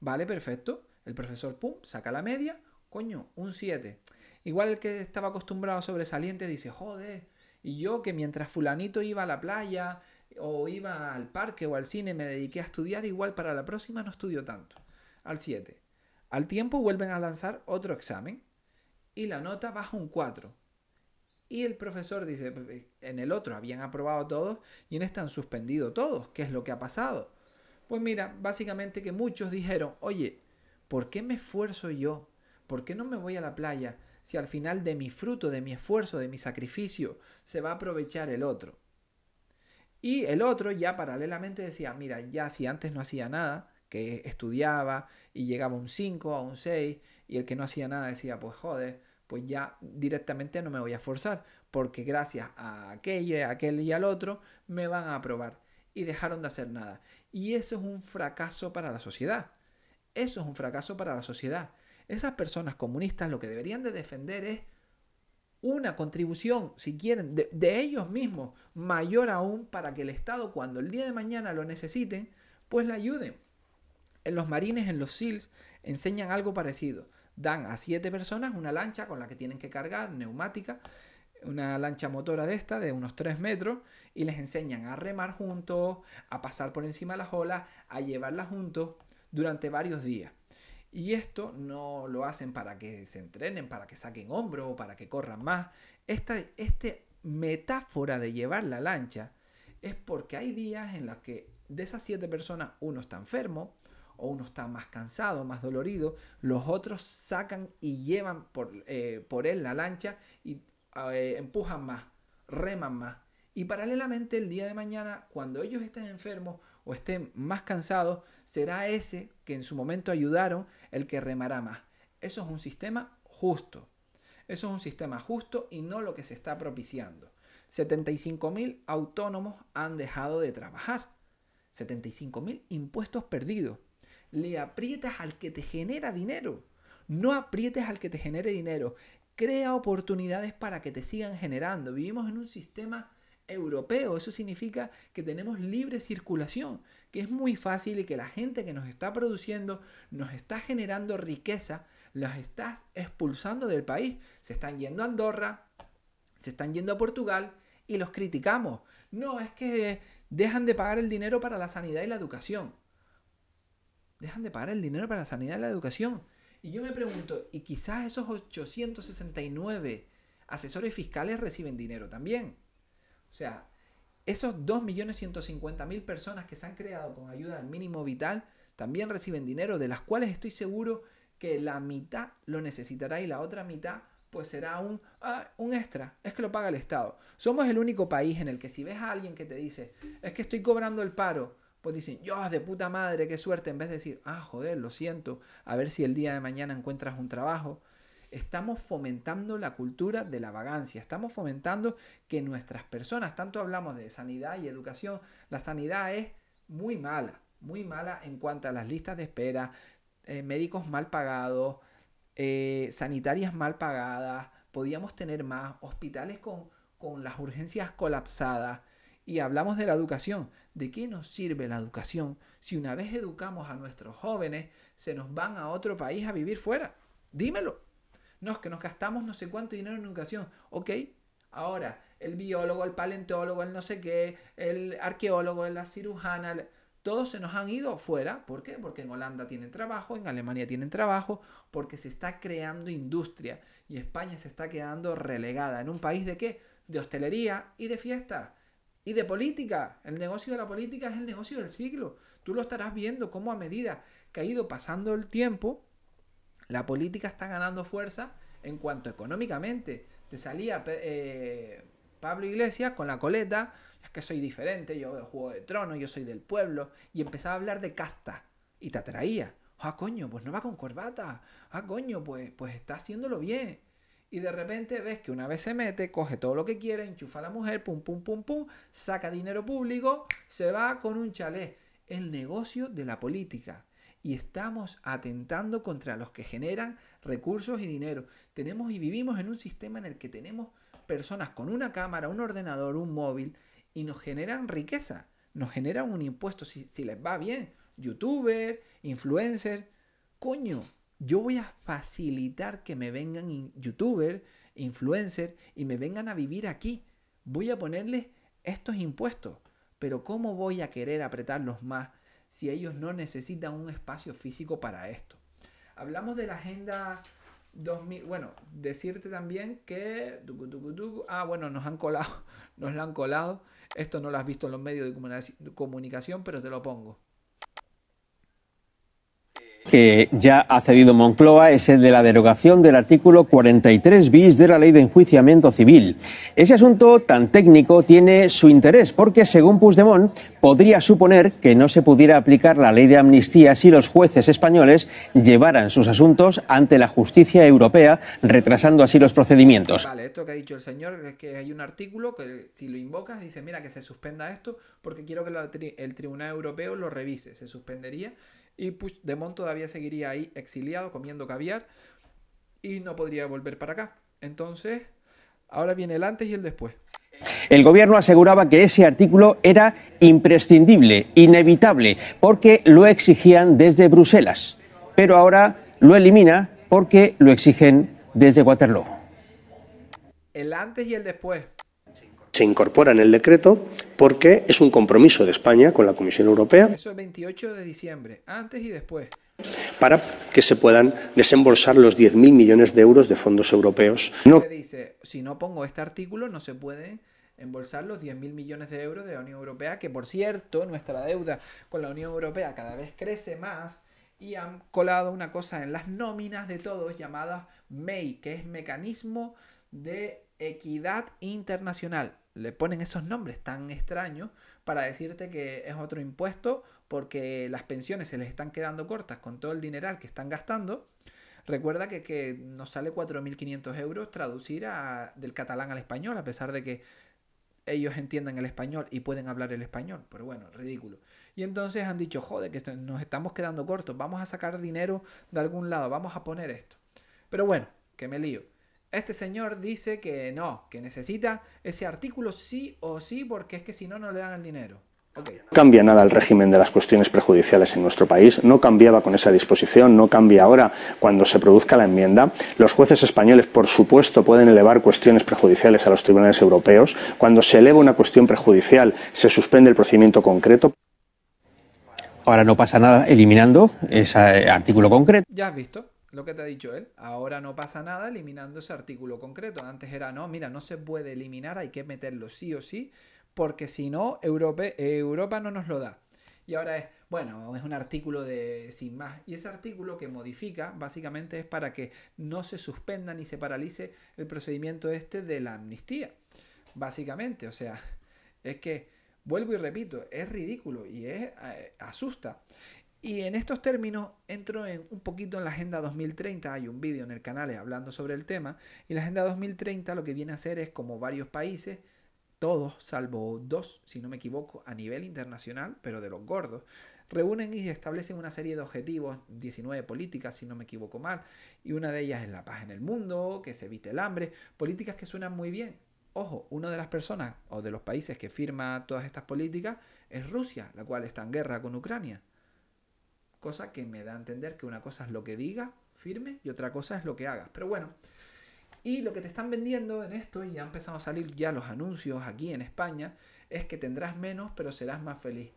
Vale, perfecto. El profesor, pum, saca la media, coño, un 7. Igual el que estaba acostumbrado a sobresalientes dice, joder, y yo que mientras fulanito iba a la playa o iba al parque o al cine, me dediqué a estudiar, igual para la próxima no estudio tanto. Al 7. Al tiempo vuelven a lanzar otro examen y la nota baja un 4. Y el profesor dice, en el otro habían aprobado todos y en este han suspendido todos. ¿Qué es lo que ha pasado? Pues mira, básicamente que muchos dijeron, oye, ¿por qué me esfuerzo yo? ¿Por qué no me voy a la playa si al final de mi fruto, de mi esfuerzo, de mi sacrificio, se va a aprovechar el otro? Y el otro ya paralelamente decía, mira, ya si antes no hacía nada, que estudiaba y llegaba un 5, a un 6, y el que no hacía nada decía, pues joder, pues ya directamente no me voy a forzar, porque gracias a aquello a aquel y al otro me van a aprobar. Y dejaron de hacer nada. Y eso es un fracaso para la sociedad. Eso es un fracaso para la sociedad. Esas personas comunistas lo que deberían de defender es una contribución, si quieren, de, ellos mismos, mayor aún para que el Estado, cuando el día de mañana lo necesiten, pues la ayuden. En los marines, en los SEALs, enseñan algo parecido. Dan a siete personas una lancha con la que tienen que cargar, neumática, una lancha motora de esta, de unos tres metros, y les enseñan a remar juntos, a pasar por encima de las olas, a llevarlas juntos durante varios días. Y esto no lo hacen para que se entrenen, para que saquen hombro o para que corran más. Esta, este metáfora de llevar la lancha es porque hay días en los que de esas siete personas uno está enfermo o uno está más cansado, más dolorido, los otros sacan y llevan por, eh, por él la lancha y eh, empujan más, reman más. Y paralelamente el día de mañana, cuando ellos estén enfermos o estén más cansados, será ese que en su momento ayudaron el que remará más. Eso es un sistema justo. Eso es un sistema justo y no lo que se está propiciando. 75.000 autónomos han dejado de trabajar. 75.000 impuestos perdidos. Le aprietas al que te genera dinero. No aprietes al que te genere dinero. Crea oportunidades para que te sigan generando. Vivimos en un sistema europeo. Eso significa que tenemos libre circulación, que es muy fácil y que la gente que nos está produciendo, nos está generando riqueza, las estás expulsando del país. Se están yendo a Andorra, se están yendo a Portugal y los criticamos. No, es que dejan de pagar el dinero para la sanidad y la educación. Dejan de pagar el dinero para la sanidad y la educación. Y yo me pregunto, ¿y quizás esos 869 asesores fiscales reciben dinero también? O sea, esos 2.150.000 personas que se han creado con ayuda del mínimo vital también reciben dinero, de las cuales estoy seguro que la mitad lo necesitará y la otra mitad pues será un, ah, un extra, es que lo paga el Estado. Somos el único país en el que si ves a alguien que te dice, es que estoy cobrando el paro, pues dicen, yo de puta madre, qué suerte, en vez de decir, ah, joder, lo siento, a ver si el día de mañana encuentras un trabajo, estamos fomentando la cultura de la vagancia, estamos fomentando que nuestras personas, tanto hablamos de sanidad y educación, la sanidad es muy mala, muy mala en cuanto a las listas de espera, eh, médicos mal pagados, eh, sanitarias mal pagadas, podíamos tener más, hospitales con las urgencias colapsadas. Y hablamos de la educación. ¿De qué nos sirve la educación si una vez educamos a nuestros jóvenes se nos van a otro país a vivir fuera? Dímelo. No, es que nos gastamos no sé cuánto dinero en educación. Ok, ahora, el biólogo, el paleontólogo, el no sé qué, el arqueólogo, la cirujana, todos se nos han ido fuera. ¿Por qué? Porque en Holanda tienen trabajo, en Alemania tienen trabajo, porque se está creando industria y España se está quedando relegada. ¿En un país de qué? De hostelería y de fiesta Y de política. El negocio de la política es el negocio del siglo. Tú lo estarás viendo cómo a medida que ha ido pasando el tiempo, la política está ganando fuerza en cuanto económicamente. Te salía eh, Pablo Iglesias con la coleta, es que soy diferente, yo Juego de trono, yo soy del pueblo, y empezaba a hablar de casta y te atraía. Ah, coño, pues no va con corbata. Ah, coño, pues, pues está haciéndolo bien. Y de repente ves que una vez se mete, coge todo lo que quiere, enchufa a la mujer, pum, pum, pum, pum, saca dinero público, se va con un chalet. El negocio de la política y estamos atentando contra los que generan recursos y dinero. Tenemos y vivimos en un sistema en el que tenemos personas con una cámara, un ordenador, un móvil y nos generan riqueza, nos generan un impuesto si, les va bien. Youtuber, influencer, coño, yo voy a facilitar que me vengan youtuber, influencer y me vengan a vivir aquí. Voy a ponerles estos impuestos, pero ¿cómo voy a querer apretarlos más si ellos no necesitan un espacio físico para esto. Hablamos de la agenda 2000, bueno, decirte también que... Ah, bueno, nos han colado, (laughs) nos la han colado. Esto no lo has visto en los medios de comunicación, pero te lo pongo que ya ha cedido Moncloa es el de la derogación del artículo 43 bis de la Ley de Enjuiciamiento Civil. Ese asunto tan técnico tiene su interés porque, según Puigdemont, podría suponer que no se pudiera aplicar la ley de amnistía si los jueces españoles llevaran sus asuntos ante la justicia europea, retrasando así los procedimientos. Vale, esto que ha dicho el señor es que hay un artículo que si lo invocas dice, mira, que se suspenda esto porque quiero que el Tribunal Europeo lo revise. Se suspendería y Puigdemont todavía seguiría ahí exiliado, comiendo caviar y no podría volver para acá. Entonces, ahora viene el antes y el después. El gobierno aseguraba que ese artículo era imprescindible, inevitable, porque lo exigían desde Bruselas, pero ahora lo elimina porque lo exigen desde Waterloo. El antes y el después. Se incorpora en el decreto porque es un compromiso de España con la Comisión Europea. Eso es 28 de diciembre, antes y después. Para que se puedan desembolsar los 10.000 millones de euros de fondos europeos. No. Dice, si no pongo este artículo, no se puede embolsar los 10.000 millones de euros de la Unión Europea, que por cierto, nuestra deuda con la Unión Europea cada vez crece más y han colado una cosa en las nóminas de todos llamada MEI, que es Mecanismo de Equidad Internacional le ponen esos nombres tan extraños para decirte que es otro impuesto porque las pensiones se les están quedando cortas con todo el dineral que están gastando. Recuerda que, nos sale 4.500 euros traducir del catalán al español, a pesar de que ellos entiendan el español y pueden hablar el español. Pero bueno, ridículo. Y entonces han dicho, joder, que nos estamos quedando cortos, vamos a sacar dinero de algún lado, vamos a poner esto. Pero bueno, que me lío. Este señor dice que no, que necesita ese artículo sí o sí porque es que si no, no le dan el dinero. No cambia nada el régimen de las cuestiones prejudiciales en nuestro país, no cambiaba con esa disposición, no cambia ahora cuando se produzca la enmienda. Los jueces españoles, por supuesto, pueden elevar cuestiones prejudiciales a los tribunales europeos. Cuando se eleva una cuestión prejudicial, se suspende el procedimiento concreto. Ahora no pasa nada eliminando ese artículo concreto. Ya has visto. Lo que te ha dicho él. Ahora no pasa nada eliminando ese artículo concreto. Antes era, no, mira, no se puede eliminar, hay que meterlo sí o sí, porque si no, Europa, no nos lo da. Y ahora es, bueno, es un artículo de sin más. Y ese artículo que modifica básicamente es para que no se suspenda ni se paralice el procedimiento este de la amnistía. Básicamente, o sea, es que, vuelvo y repito, es ridículo y es, eh, asusta. Y en estos términos entro en un poquito en la Agenda 2030, hay un vídeo en el canal hablando sobre el tema, y la Agenda 2030 lo que viene a hacer es como varios países, todos salvo dos, si no me equivoco, a nivel internacional, pero de los gordos, reúnen y establecen una serie de objetivos, 19 políticas, si no me equivoco mal, y una de ellas es la paz en el mundo, que se evite el hambre, políticas que suenan muy bien, Ojo, una de las personas o de los países que firma todas estas políticas es Rusia, la cual está en guerra con Ucrania cosa que me da a entender que una cosa es lo que diga firme y otra cosa es lo que hagas. Pero bueno, y lo que te están vendiendo en esto, y ya empezado a salir ya los anuncios aquí en España, es que tendrás menos pero serás más feliz.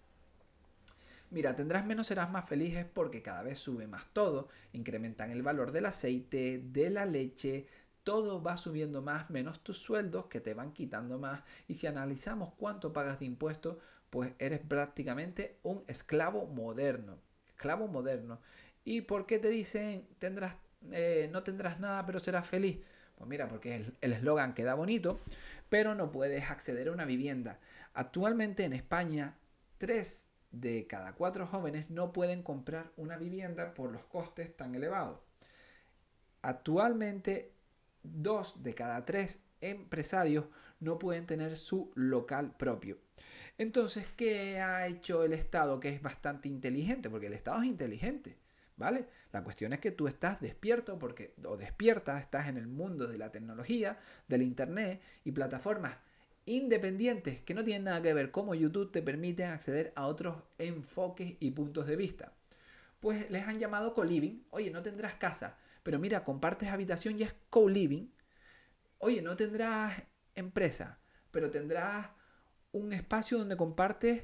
Mira, tendrás menos, serás más feliz es porque cada vez sube más todo, incrementan el valor del aceite, de la leche, todo va subiendo más, menos tus sueldos que te van quitando más. Y si analizamos cuánto pagas de impuestos, pues eres prácticamente un esclavo moderno esclavo moderno. ¿Y por qué te dicen tendrás, eh, no tendrás nada pero serás feliz? Pues mira, porque el eslogan queda bonito, pero no puedes acceder a una vivienda. Actualmente en España, tres de cada cuatro jóvenes no pueden comprar una vivienda por los costes tan elevados. Actualmente, dos de cada tres empresarios no pueden tener su local propio. Entonces, ¿qué ha hecho el Estado que es bastante inteligente? Porque el Estado es inteligente, ¿vale? La cuestión es que tú estás despierto porque, o despierta, estás en el mundo de la tecnología, del Internet y plataformas independientes que no tienen nada que ver como YouTube te permiten acceder a otros enfoques y puntos de vista. Pues les han llamado co-living. Oye, no tendrás casa, pero mira, compartes habitación y es co-living. Oye, no tendrás empresa, pero tendrás un espacio donde compartes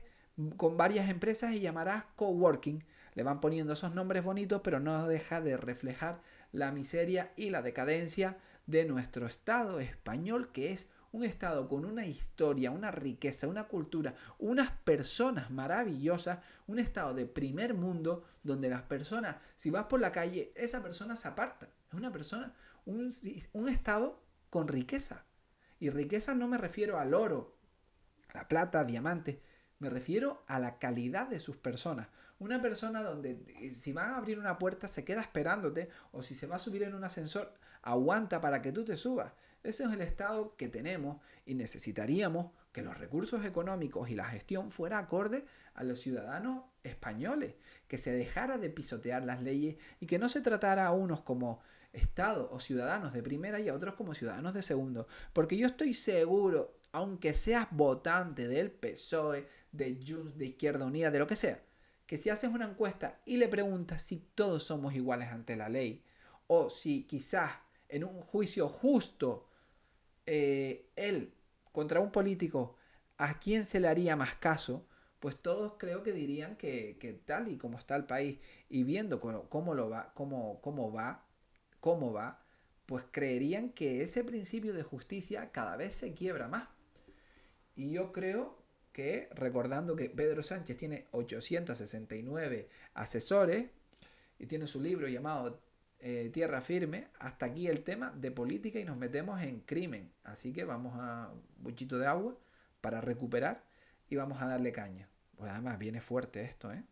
con varias empresas y llamarás coworking. Le van poniendo esos nombres bonitos, pero no deja de reflejar la miseria y la decadencia de nuestro Estado español, que es un Estado con una historia, una riqueza, una cultura, unas personas maravillosas, un Estado de primer mundo, donde las personas, si vas por la calle, esa persona se aparta. Es una persona, un, un Estado con riqueza. Y riqueza no me refiero al oro, la plata, diamantes. Me refiero a la calidad de sus personas. Una persona donde eh, si van a abrir una puerta se queda esperándote o si se va a subir en un ascensor, aguanta para que tú te subas. Ese es el estado que tenemos y necesitaríamos que los recursos económicos y la gestión fuera acorde a los ciudadanos españoles, que se dejara de pisotear las leyes y que no se tratara a unos como Estado o ciudadanos de primera y a otros como ciudadanos de segundo. Porque yo estoy seguro aunque seas votante del PSOE, de Junts, de Izquierda Unida, de lo que sea, que si haces una encuesta y le preguntas si todos somos iguales ante la ley, o si quizás en un juicio justo eh, él contra un político, ¿a quién se le haría más caso? Pues todos creo que dirían que, tal y como está el país y viendo cómo lo va, cómo, cómo va, cómo va, pues creerían que ese principio de justicia cada vez se quiebra más. Y yo creo que, recordando que Pedro Sánchez tiene 869 asesores y tiene su libro llamado eh, Tierra Firme, hasta aquí el tema de política y nos metemos en crimen. Así que vamos a un buchito de agua para recuperar y vamos a darle caña. Pues además viene fuerte esto, ¿eh?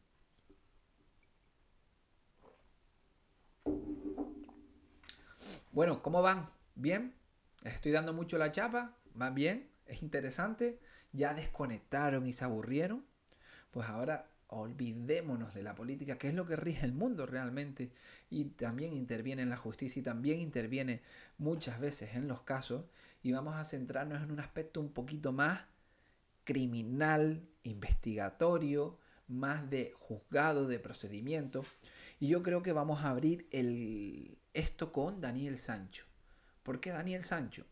Bueno, ¿cómo van? ¿Bien? ¿Estoy dando mucho la chapa? ¿Van bien? es interesante, ya desconectaron y se aburrieron, pues ahora olvidémonos de la política, que es lo que rige el mundo realmente, y también interviene en la justicia y también interviene muchas veces en los casos, y vamos a centrarnos en un aspecto un poquito más criminal, investigatorio, más de juzgado, de procedimiento, y yo creo que vamos a abrir el, esto con Daniel Sancho. ¿Por qué Daniel Sancho?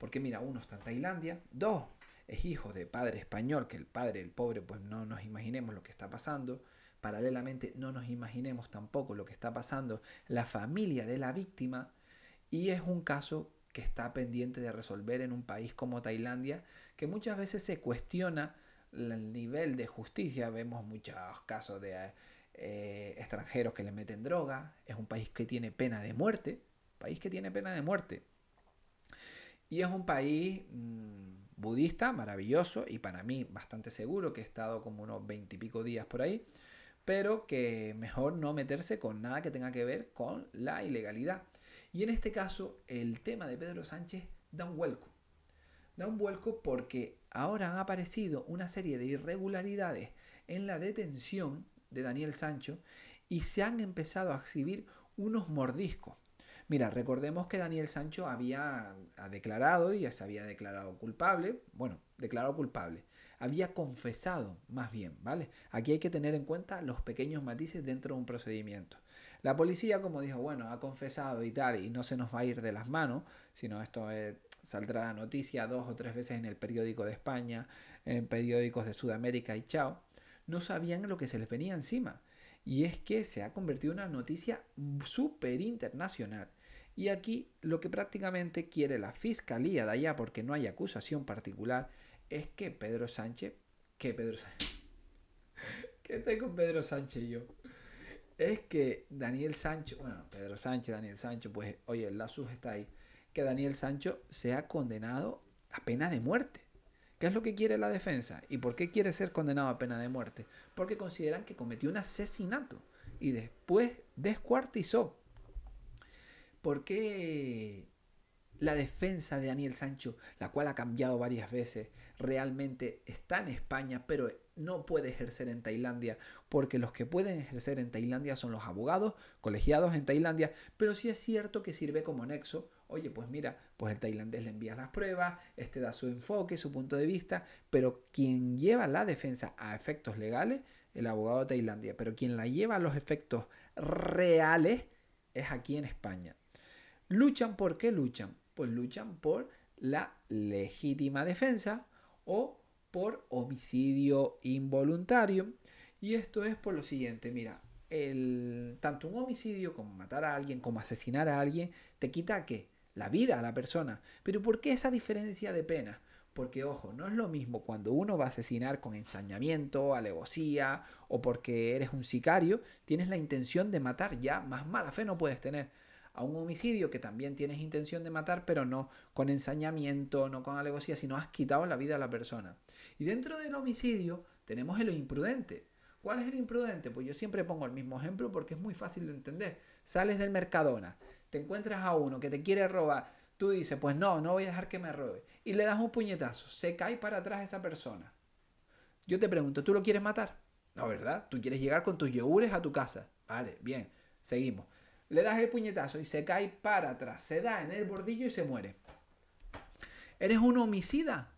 Porque mira, uno está en Tailandia, dos, es hijo de padre español, que el padre, el pobre, pues no nos imaginemos lo que está pasando. Paralelamente, no nos imaginemos tampoco lo que está pasando la familia de la víctima. Y es un caso que está pendiente de resolver en un país como Tailandia, que muchas veces se cuestiona el nivel de justicia. Vemos muchos casos de eh, extranjeros que le meten droga. Es un país que tiene pena de muerte. País que tiene pena de muerte. Y es un país mm, budista, maravilloso y para mí bastante seguro, que he estado como unos veintipico días por ahí, pero que mejor no meterse con nada que tenga que ver con la ilegalidad. Y en este caso, el tema de Pedro Sánchez da un vuelco. Da un vuelco porque ahora han aparecido una serie de irregularidades en la detención de Daniel Sancho y se han empezado a exhibir unos mordiscos. Mira, recordemos que Daniel Sancho había declarado y ya se había declarado culpable, bueno, declarado culpable, había confesado más bien, ¿vale? Aquí hay que tener en cuenta los pequeños matices dentro de un procedimiento. La policía, como dijo, bueno, ha confesado y tal, y no se nos va a ir de las manos, sino esto eh, saldrá la noticia dos o tres veces en el periódico de España, en periódicos de Sudamérica y chao, no sabían lo que se les venía encima. Y es que se ha convertido en una noticia súper internacional y aquí lo que prácticamente quiere la fiscalía de allá, porque no hay acusación particular, es que Pedro Sánchez, que Pedro Sánchez, (laughs) que estoy con Pedro Sánchez yo, es que Daniel Sancho, bueno, Pedro Sánchez, Daniel Sancho, pues oye, el lazo está ahí, que Daniel Sancho sea condenado a pena de muerte. ¿Qué es lo que quiere la defensa? ¿Y por qué quiere ser condenado a pena de muerte? Porque consideran que cometió un asesinato y después descuartizó ¿Por qué la defensa de Daniel Sancho, la cual ha cambiado varias veces, realmente está en España, pero no puede ejercer en Tailandia, porque los que pueden ejercer en Tailandia son los abogados colegiados en Tailandia, pero sí es cierto que sirve como nexo. Oye, pues mira, pues el tailandés le envía las pruebas, este da su enfoque, su punto de vista, pero quien lleva la defensa a efectos legales, el abogado de Tailandia, pero quien la lleva a los efectos reales es aquí en España. ¿Luchan por qué luchan? Pues luchan por la legítima defensa o por homicidio involuntario. Y esto es por lo siguiente, mira, el, tanto un homicidio como matar a alguien, como asesinar a alguien, te quita qué? La vida a la persona. Pero ¿por qué esa diferencia de pena? Porque, ojo, no es lo mismo cuando uno va a asesinar con ensañamiento, alevosía o porque eres un sicario, tienes la intención de matar ya, más mala fe no puedes tener a un homicidio que también tienes intención de matar, pero no con ensañamiento, no con alegocía sino has quitado la vida a la persona. Y dentro del homicidio tenemos el imprudente. ¿Cuál es el imprudente? Pues yo siempre pongo el mismo ejemplo porque es muy fácil de entender. Sales del Mercadona, te encuentras a uno que te quiere robar, tú dices, pues no, no voy a dejar que me robe. Y le das un puñetazo, se cae para atrás esa persona. Yo te pregunto, ¿tú lo quieres matar? No, ¿verdad? Tú quieres llegar con tus yogures a tu casa. Vale, bien, seguimos le das el puñetazo y se cae para atrás, se da en el bordillo y se muere. ¿Eres un homicida?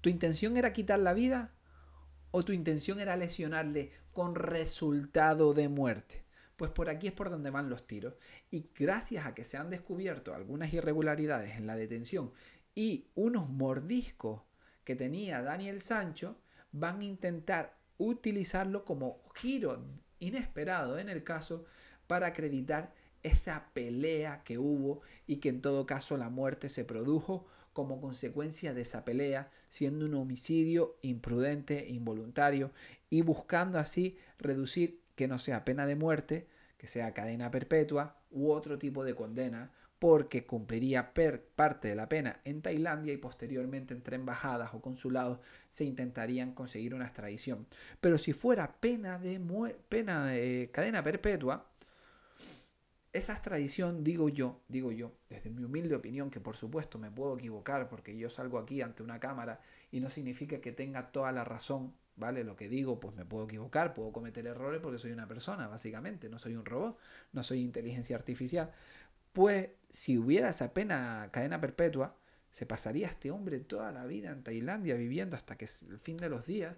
¿Tu intención era quitar la vida? ¿O tu intención era lesionarle con resultado de muerte? Pues por aquí es por donde van los tiros. Y gracias a que se han descubierto algunas irregularidades en la detención y unos mordiscos que tenía Daniel Sancho, van a intentar utilizarlo como giro inesperado en el caso para acreditar esa pelea que hubo y que en todo caso la muerte se produjo como consecuencia de esa pelea, siendo un homicidio imprudente, e involuntario, y buscando así reducir que no sea pena de muerte, que sea cadena perpetua u otro tipo de condena, porque cumpliría parte de la pena en Tailandia y posteriormente entre embajadas o consulados se intentarían conseguir una extradición. Pero si fuera pena de, pena de eh, cadena perpetua, esa tradición, digo yo, digo yo, desde mi humilde opinión, que por supuesto me puedo equivocar porque yo salgo aquí ante una cámara y no significa que tenga toda la razón, ¿vale? Lo que digo, pues me puedo equivocar, puedo cometer errores porque soy una persona, básicamente, no soy un robot, no soy inteligencia artificial. Pues si hubiera esa pena cadena perpetua, se pasaría este hombre toda la vida en Tailandia viviendo hasta que el fin de los días,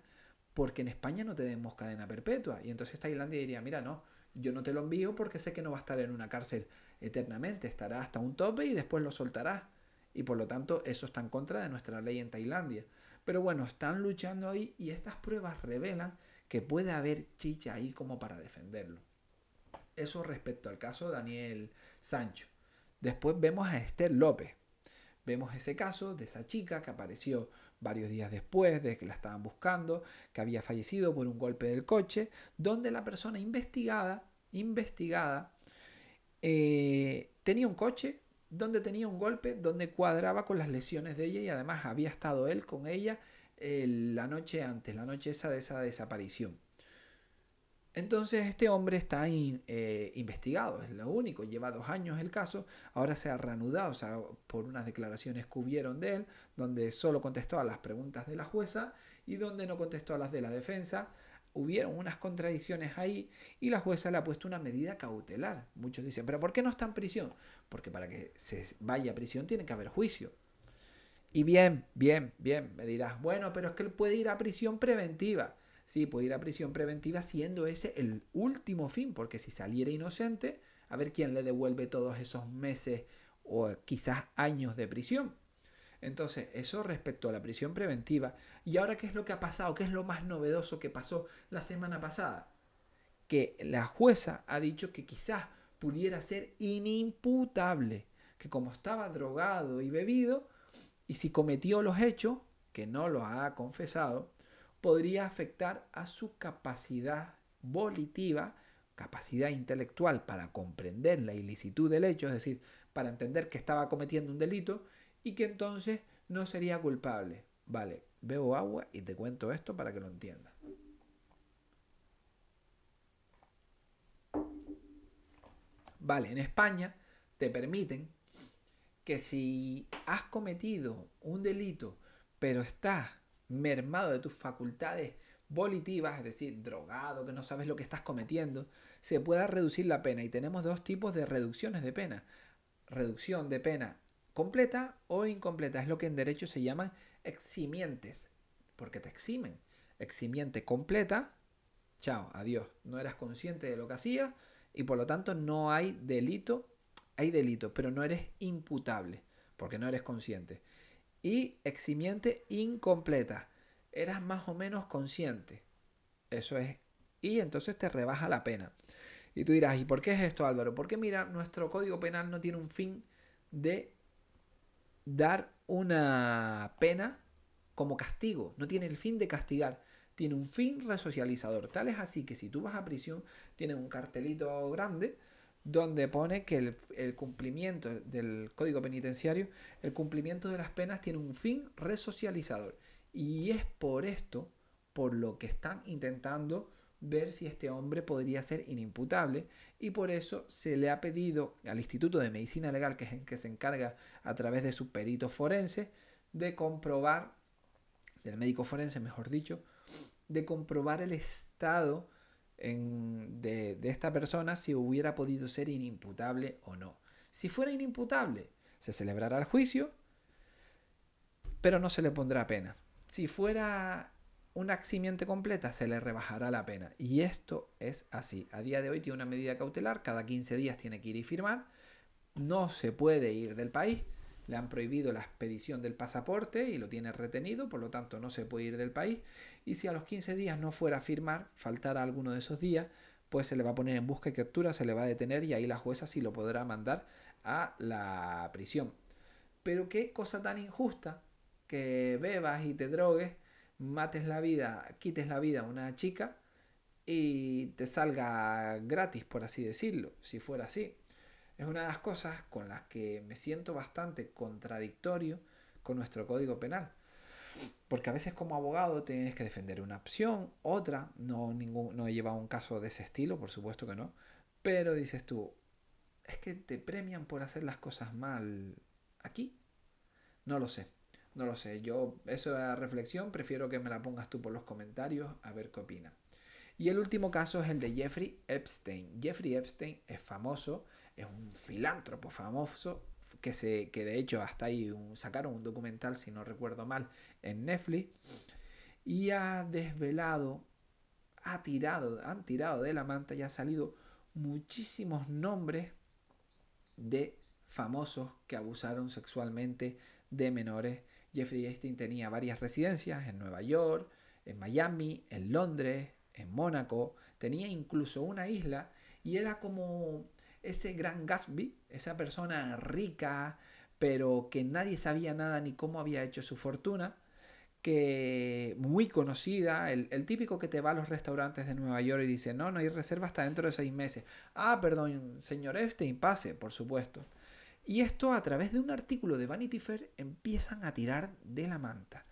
porque en España no tenemos cadena perpetua. Y entonces Tailandia diría, mira, no, yo no te lo envío porque sé que no va a estar en una cárcel eternamente, estará hasta un tope y después lo soltará. Y por lo tanto eso está en contra de nuestra ley en Tailandia. Pero bueno, están luchando ahí y estas pruebas revelan que puede haber chicha ahí como para defenderlo. Eso respecto al caso Daniel Sancho. Después vemos a Esther López. Vemos ese caso de esa chica que apareció varios días después de que la estaban buscando, que había fallecido por un golpe del coche, donde la persona investigada, investigada, eh, tenía un coche donde tenía un golpe, donde cuadraba con las lesiones de ella y además había estado él con ella eh, la noche antes, la noche esa de esa desaparición. Entonces este hombre está eh, investigado, es lo único, lleva dos años el caso, ahora se ha reanudado, o sea, por unas declaraciones que hubieron de él, donde solo contestó a las preguntas de la jueza y donde no contestó a las de la defensa, hubieron unas contradicciones ahí y la jueza le ha puesto una medida cautelar. Muchos dicen, pero ¿por qué no está en prisión? Porque para que se vaya a prisión tiene que haber juicio. Y bien, bien, bien, me dirás, bueno, pero es que él puede ir a prisión preventiva. Sí, puede ir a prisión preventiva siendo ese el último fin, porque si saliera inocente, a ver quién le devuelve todos esos meses o eh, quizás años de prisión. Entonces, eso respecto a la prisión preventiva. ¿Y ahora qué es lo que ha pasado? ¿Qué es lo más novedoso que pasó la semana pasada? Que la jueza ha dicho que quizás pudiera ser inimputable, que como estaba drogado y bebido, y si cometió los hechos, que no lo ha confesado, podría afectar a su capacidad volitiva, capacidad intelectual para comprender la ilicitud del hecho, es decir, para entender que estaba cometiendo un delito y que entonces no sería culpable. Vale, bebo agua y te cuento esto para que lo entiendas. Vale, en España te permiten que si has cometido un delito, pero estás mermado de tus facultades volitivas, es decir, drogado, que no sabes lo que estás cometiendo, se pueda reducir la pena. Y tenemos dos tipos de reducciones de pena. Reducción de pena completa o incompleta. Es lo que en derecho se llaman eximientes, porque te eximen. Eximiente completa, chao, adiós. No eras consciente de lo que hacías y por lo tanto no hay delito. Hay delito, pero no eres imputable, porque no eres consciente y eximiente incompleta. Eras más o menos consciente. Eso es. Y entonces te rebaja la pena. Y tú dirás, ¿y por qué es esto, Álvaro? Porque mira, nuestro código penal no tiene un fin de dar una pena como castigo. No tiene el fin de castigar. Tiene un fin resocializador. Tal es así que si tú vas a prisión, tienen un cartelito grande donde pone que el, cumplimiento del código penitenciario, el cumplimiento de las penas tiene un fin resocializador. Y es por esto por lo que están intentando ver si este hombre podría ser inimputable y por eso se le ha pedido al Instituto de Medicina Legal, que es el que se encarga a través de su perito forense, de comprobar, del médico forense mejor dicho, de comprobar el estado de, esta persona si hubiera podido ser inimputable o no. Si fuera inimputable, se celebrará el juicio, pero no se le pondrá pena. Si fuera una accidente completa, se le rebajará la pena. Y esto es así. A día de hoy tiene una medida cautelar, cada 15 días tiene que ir y firmar, no se puede ir del país le han prohibido la expedición del pasaporte y lo tiene retenido, por lo tanto no se puede ir del país. Y si a los 15 días no fuera a firmar, faltara alguno de esos días, pues se le va a poner en busca y captura, se le va a detener y ahí la jueza sí lo podrá mandar a la prisión. Pero qué cosa tan injusta que bebas y te drogues, mates la vida, quites la vida a una chica y te salga gratis, por así decirlo, si fuera así. Es una de las cosas con las que me siento bastante contradictorio con nuestro código penal. Porque a veces como abogado tienes que defender una opción, otra, no, ningún, he llevado un caso de ese estilo, por supuesto que no, pero dices tú, es que te premian por hacer las cosas mal aquí. No lo sé, no lo sé, yo eso la reflexión prefiero que me la pongas tú por los comentarios a ver qué opinas. Y el último caso es el de Jeffrey Epstein. Jeffrey Epstein es famoso, es un filántropo famoso que, se, que de hecho hasta ahí sacaron un documental, si no recuerdo mal, en Netflix, y ha desvelado, ha tirado, han tirado de la manta y han salido muchísimos nombres de famosos que abusaron sexualmente de menores. Jeffrey Epstein tenía varias residencias en Nueva York, en Miami, en Londres, en Mónaco, tenía incluso una isla y era como ese gran Gatsby, esa persona rica, pero que nadie sabía nada ni cómo había hecho su fortuna, que muy conocida, el, típico que te va a los restaurantes de Nueva York y dice, no, no hay reserva hasta dentro de seis meses. Ah, perdón, señor este pase, por supuesto. Y esto a través de un artículo de Vanity Fair empiezan a tirar de la manta.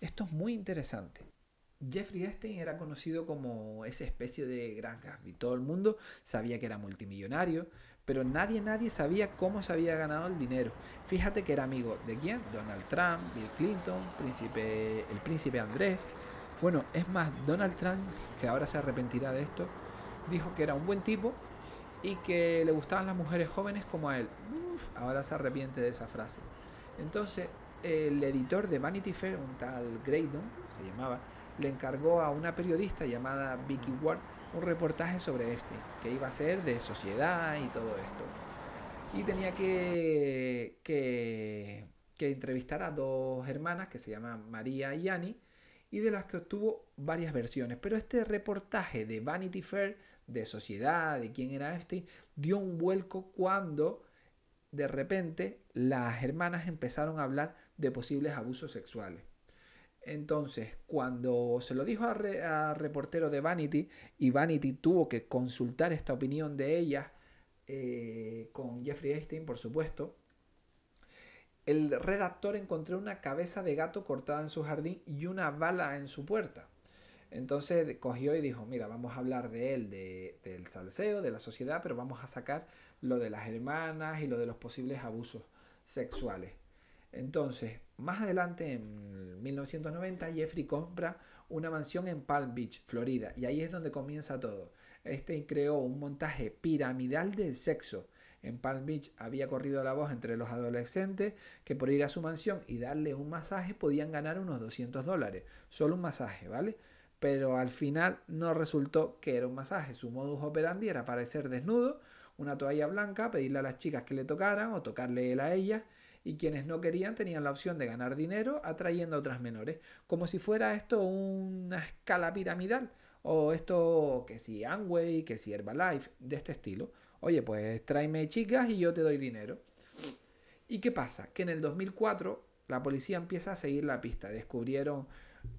Esto es muy interesante. Jeffrey Epstein era conocido como esa especie de gran Y Todo el mundo sabía que era multimillonario, pero nadie, nadie sabía cómo se había ganado el dinero. Fíjate que era amigo de quién? Donald Trump, Bill Clinton, príncipe, el príncipe Andrés. Bueno, es más, Donald Trump, que ahora se arrepentirá de esto, dijo que era un buen tipo y que le gustaban las mujeres jóvenes como a él. ahora se arrepiente de esa frase. Entonces, el editor de Vanity Fair, un tal Graydon, se llamaba, le encargó a una periodista llamada Vicky Ward un reportaje sobre este, que iba a ser de sociedad y todo esto. Y tenía que, entrevistar a dos hermanas que se llaman María y Annie y de las que obtuvo varias versiones. Pero este reportaje de Vanity Fair, de sociedad, de quién era este, dio un vuelco cuando de repente las hermanas empezaron a hablar de posibles abusos sexuales. Entonces, cuando se lo dijo al reportero de Vanity y Vanity tuvo que consultar esta opinión de ella eh, con Jeffrey Epstein, por supuesto, el redactor encontró una cabeza de gato cortada en su jardín y una bala en su puerta. Entonces cogió y dijo, mira, vamos a hablar de él, del salseo, de la sociedad, pero vamos a sacar lo de las hermanas y lo de los posibles abusos sexuales. Entonces, más adelante, en 1990, Jeffrey compra una mansión en Palm Beach, Florida, y ahí es donde comienza todo. Este creó un montaje piramidal del sexo. En Palm Beach había corrido la voz entre los adolescentes que por ir a su mansión y darle un masaje podían ganar unos 200 dólares. Solo un masaje, ¿vale? Pero al final no resultó que era un masaje. Su modus operandi era parecer desnudo, una toalla blanca, pedirle a las chicas que le tocaran o tocarle él a ellas y quienes no querían tenían la opción de ganar dinero atrayendo a otras menores, como si fuera esto una escala piramidal o esto que si Amway, que si Herbalife, de este estilo. Oye, pues tráeme chicas y yo te doy dinero. ¿Y qué pasa? Que en el 2004 la policía empieza a seguir la pista. Descubrieron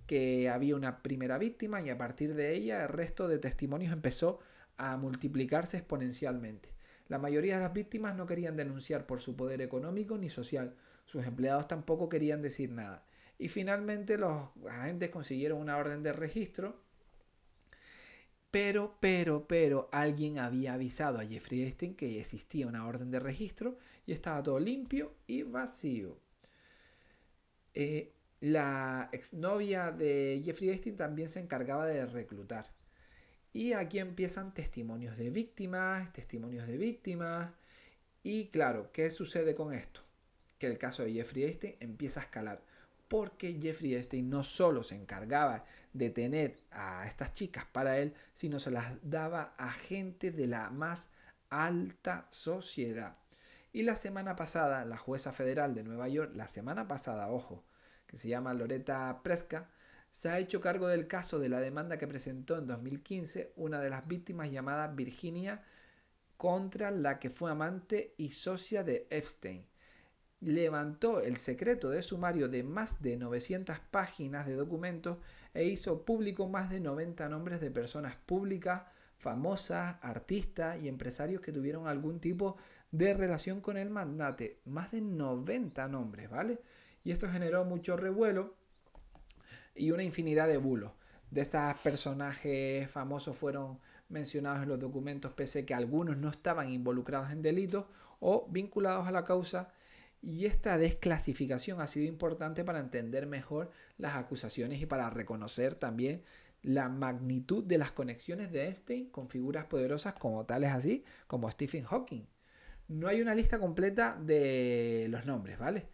que había una primera víctima y a partir de ella el resto de testimonios empezó a multiplicarse exponencialmente. La mayoría de las víctimas no querían denunciar por su poder económico ni social. Sus empleados tampoco querían decir nada. Y finalmente los agentes consiguieron una orden de registro. Pero, pero, pero alguien había avisado a Jeffrey Epstein que existía una orden de registro y estaba todo limpio y vacío. Eh, la exnovia de Jeffrey Epstein también se encargaba de reclutar. Y aquí empiezan testimonios de víctimas, testimonios de víctimas. Y claro, ¿qué sucede con esto? Que el caso de Jeffrey Epstein empieza a escalar. Porque Jeffrey Epstein no solo se encargaba de tener a estas chicas para él, sino se las daba a gente de la más alta sociedad. Y la semana pasada, la jueza federal de Nueva York, la semana pasada, ojo, que se llama Loreta Presca, se ha hecho cargo del caso de la demanda que presentó en 2015 una de las víctimas llamada Virginia contra la que fue amante y socia de Epstein. Levantó el secreto de sumario de más de 900 páginas de documentos e hizo público más de 90 nombres de personas públicas, famosas, artistas y empresarios que tuvieron algún tipo de relación con el mandate. Más de 90 nombres, ¿vale? Y esto generó mucho revuelo y una infinidad de bulos. De estos personajes famosos fueron mencionados en los documentos, pese que algunos no estaban involucrados en delitos o vinculados a la causa. Y esta desclasificación ha sido importante para entender mejor las acusaciones y para reconocer también la magnitud de las conexiones de Einstein con figuras poderosas como tales así, como Stephen Hawking. No hay una lista completa de los nombres, ¿vale?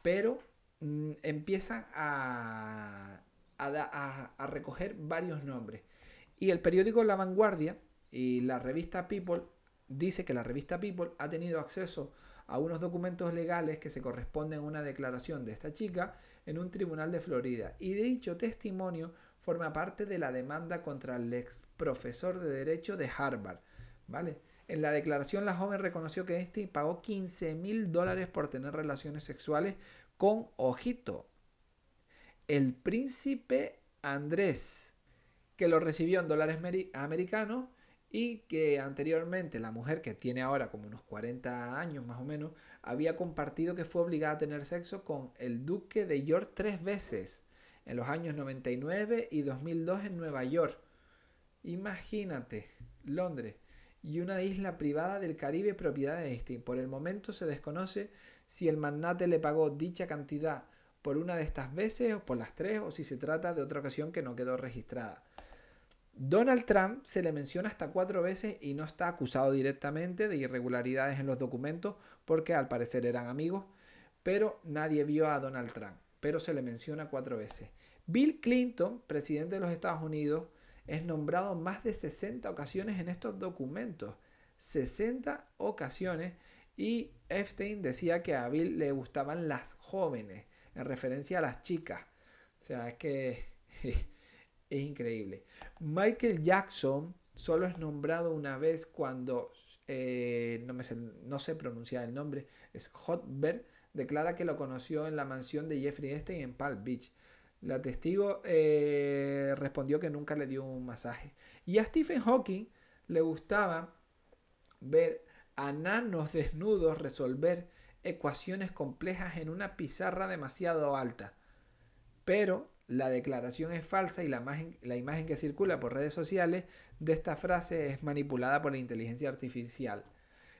Pero mm, empiezan a a, recoger varios nombres. Y el periódico La Vanguardia y la revista People dice que la revista People ha tenido acceso a unos documentos legales que se corresponden a una declaración de esta chica en un tribunal de Florida. Y dicho testimonio forma parte de la demanda contra el ex profesor de Derecho de Harvard. ¿Vale? En la declaración la joven reconoció que este pagó 15 mil dólares por tener relaciones sexuales con, ojito, el príncipe Andrés, que lo recibió en dólares americanos y que anteriormente la mujer que tiene ahora como unos 40 años más o menos, había compartido que fue obligada a tener sexo con el duque de York tres veces en los años 99 y 2002 en Nueva York. Imagínate, Londres y una isla privada del Caribe propiedad de este. Por el momento se desconoce si el magnate le pagó dicha cantidad por una de estas veces o por las tres o si se trata de otra ocasión que no quedó registrada. Donald Trump se le menciona hasta cuatro veces y no está acusado directamente de irregularidades en los documentos porque al parecer eran amigos, pero nadie vio a Donald Trump, pero se le menciona cuatro veces. Bill Clinton, presidente de los Estados Unidos, es nombrado más de 60 ocasiones en estos documentos. 60 ocasiones y Epstein decía que a Bill le gustaban las jóvenes en referencia a las chicas. O sea, es que (laughs) es increíble. Michael Jackson solo es nombrado una vez cuando, eh, no, sé, no pronunciar el nombre, es Hotberg, declara que lo conoció en la mansión de Jeffrey Epstein en Palm Beach. La testigo eh, respondió que nunca le dio un masaje. Y a Stephen Hawking le gustaba ver a nanos desnudos resolver ecuaciones complejas en una pizarra demasiado alta. Pero la declaración es falsa y la imagen, la imagen que circula por redes sociales de esta frase es manipulada por la inteligencia artificial.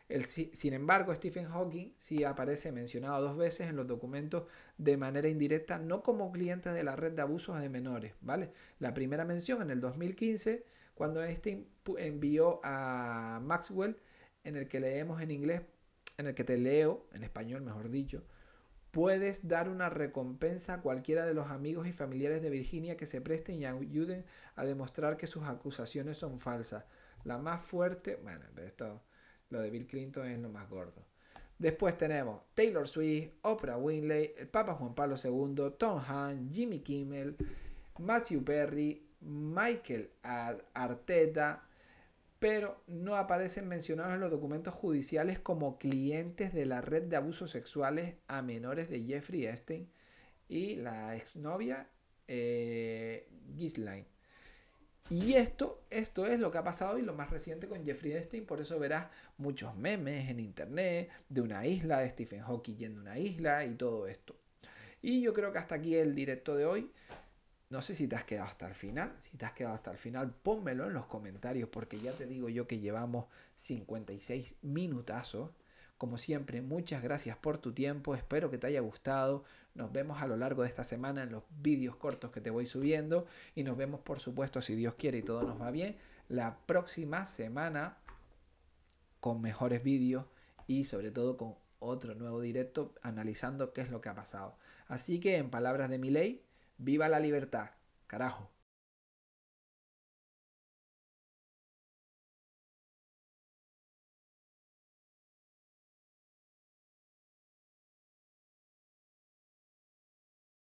El, sin embargo, Stephen Hawking sí aparece mencionado dos veces en los documentos de manera indirecta, no como cliente de la red de abusos de menores, ¿vale? La primera mención en el 2015, cuando este envió a Maxwell, en el que leemos en inglés en el que te leo, en español mejor dicho, puedes dar una recompensa a cualquiera de los amigos y familiares de Virginia que se presten y ayuden a demostrar que sus acusaciones son falsas. La más fuerte, bueno, esto, lo de Bill Clinton es lo más gordo. Después tenemos Taylor Swift, Oprah Winfrey, el Papa Juan Pablo II, Tom Hanks, Jimmy Kimmel, Matthew Perry, Michael Arteta, pero no aparecen mencionados en los documentos judiciales como clientes de la red de abusos sexuales a menores de Jeffrey Epstein y la exnovia eh, Ghislaine. Y esto, esto es lo que ha pasado y lo más reciente con Jeffrey Epstein, por eso verás muchos memes en internet de una isla, de Stephen Hawking yendo a una isla y todo esto. Y yo creo que hasta aquí el directo de hoy. No sé si te has quedado hasta el final. Si te has quedado hasta el final, pónmelo en los comentarios porque ya te digo yo que llevamos 56 minutazos. Como siempre, muchas gracias por tu tiempo. Espero que te haya gustado. Nos vemos a lo largo de esta semana en los vídeos cortos que te voy subiendo. Y nos vemos, por supuesto, si Dios quiere y todo nos va bien, la próxima semana con mejores vídeos y sobre todo con otro nuevo directo analizando qué es lo que ha pasado. Así que en palabras de mi ley, Viva la libertad, carajo.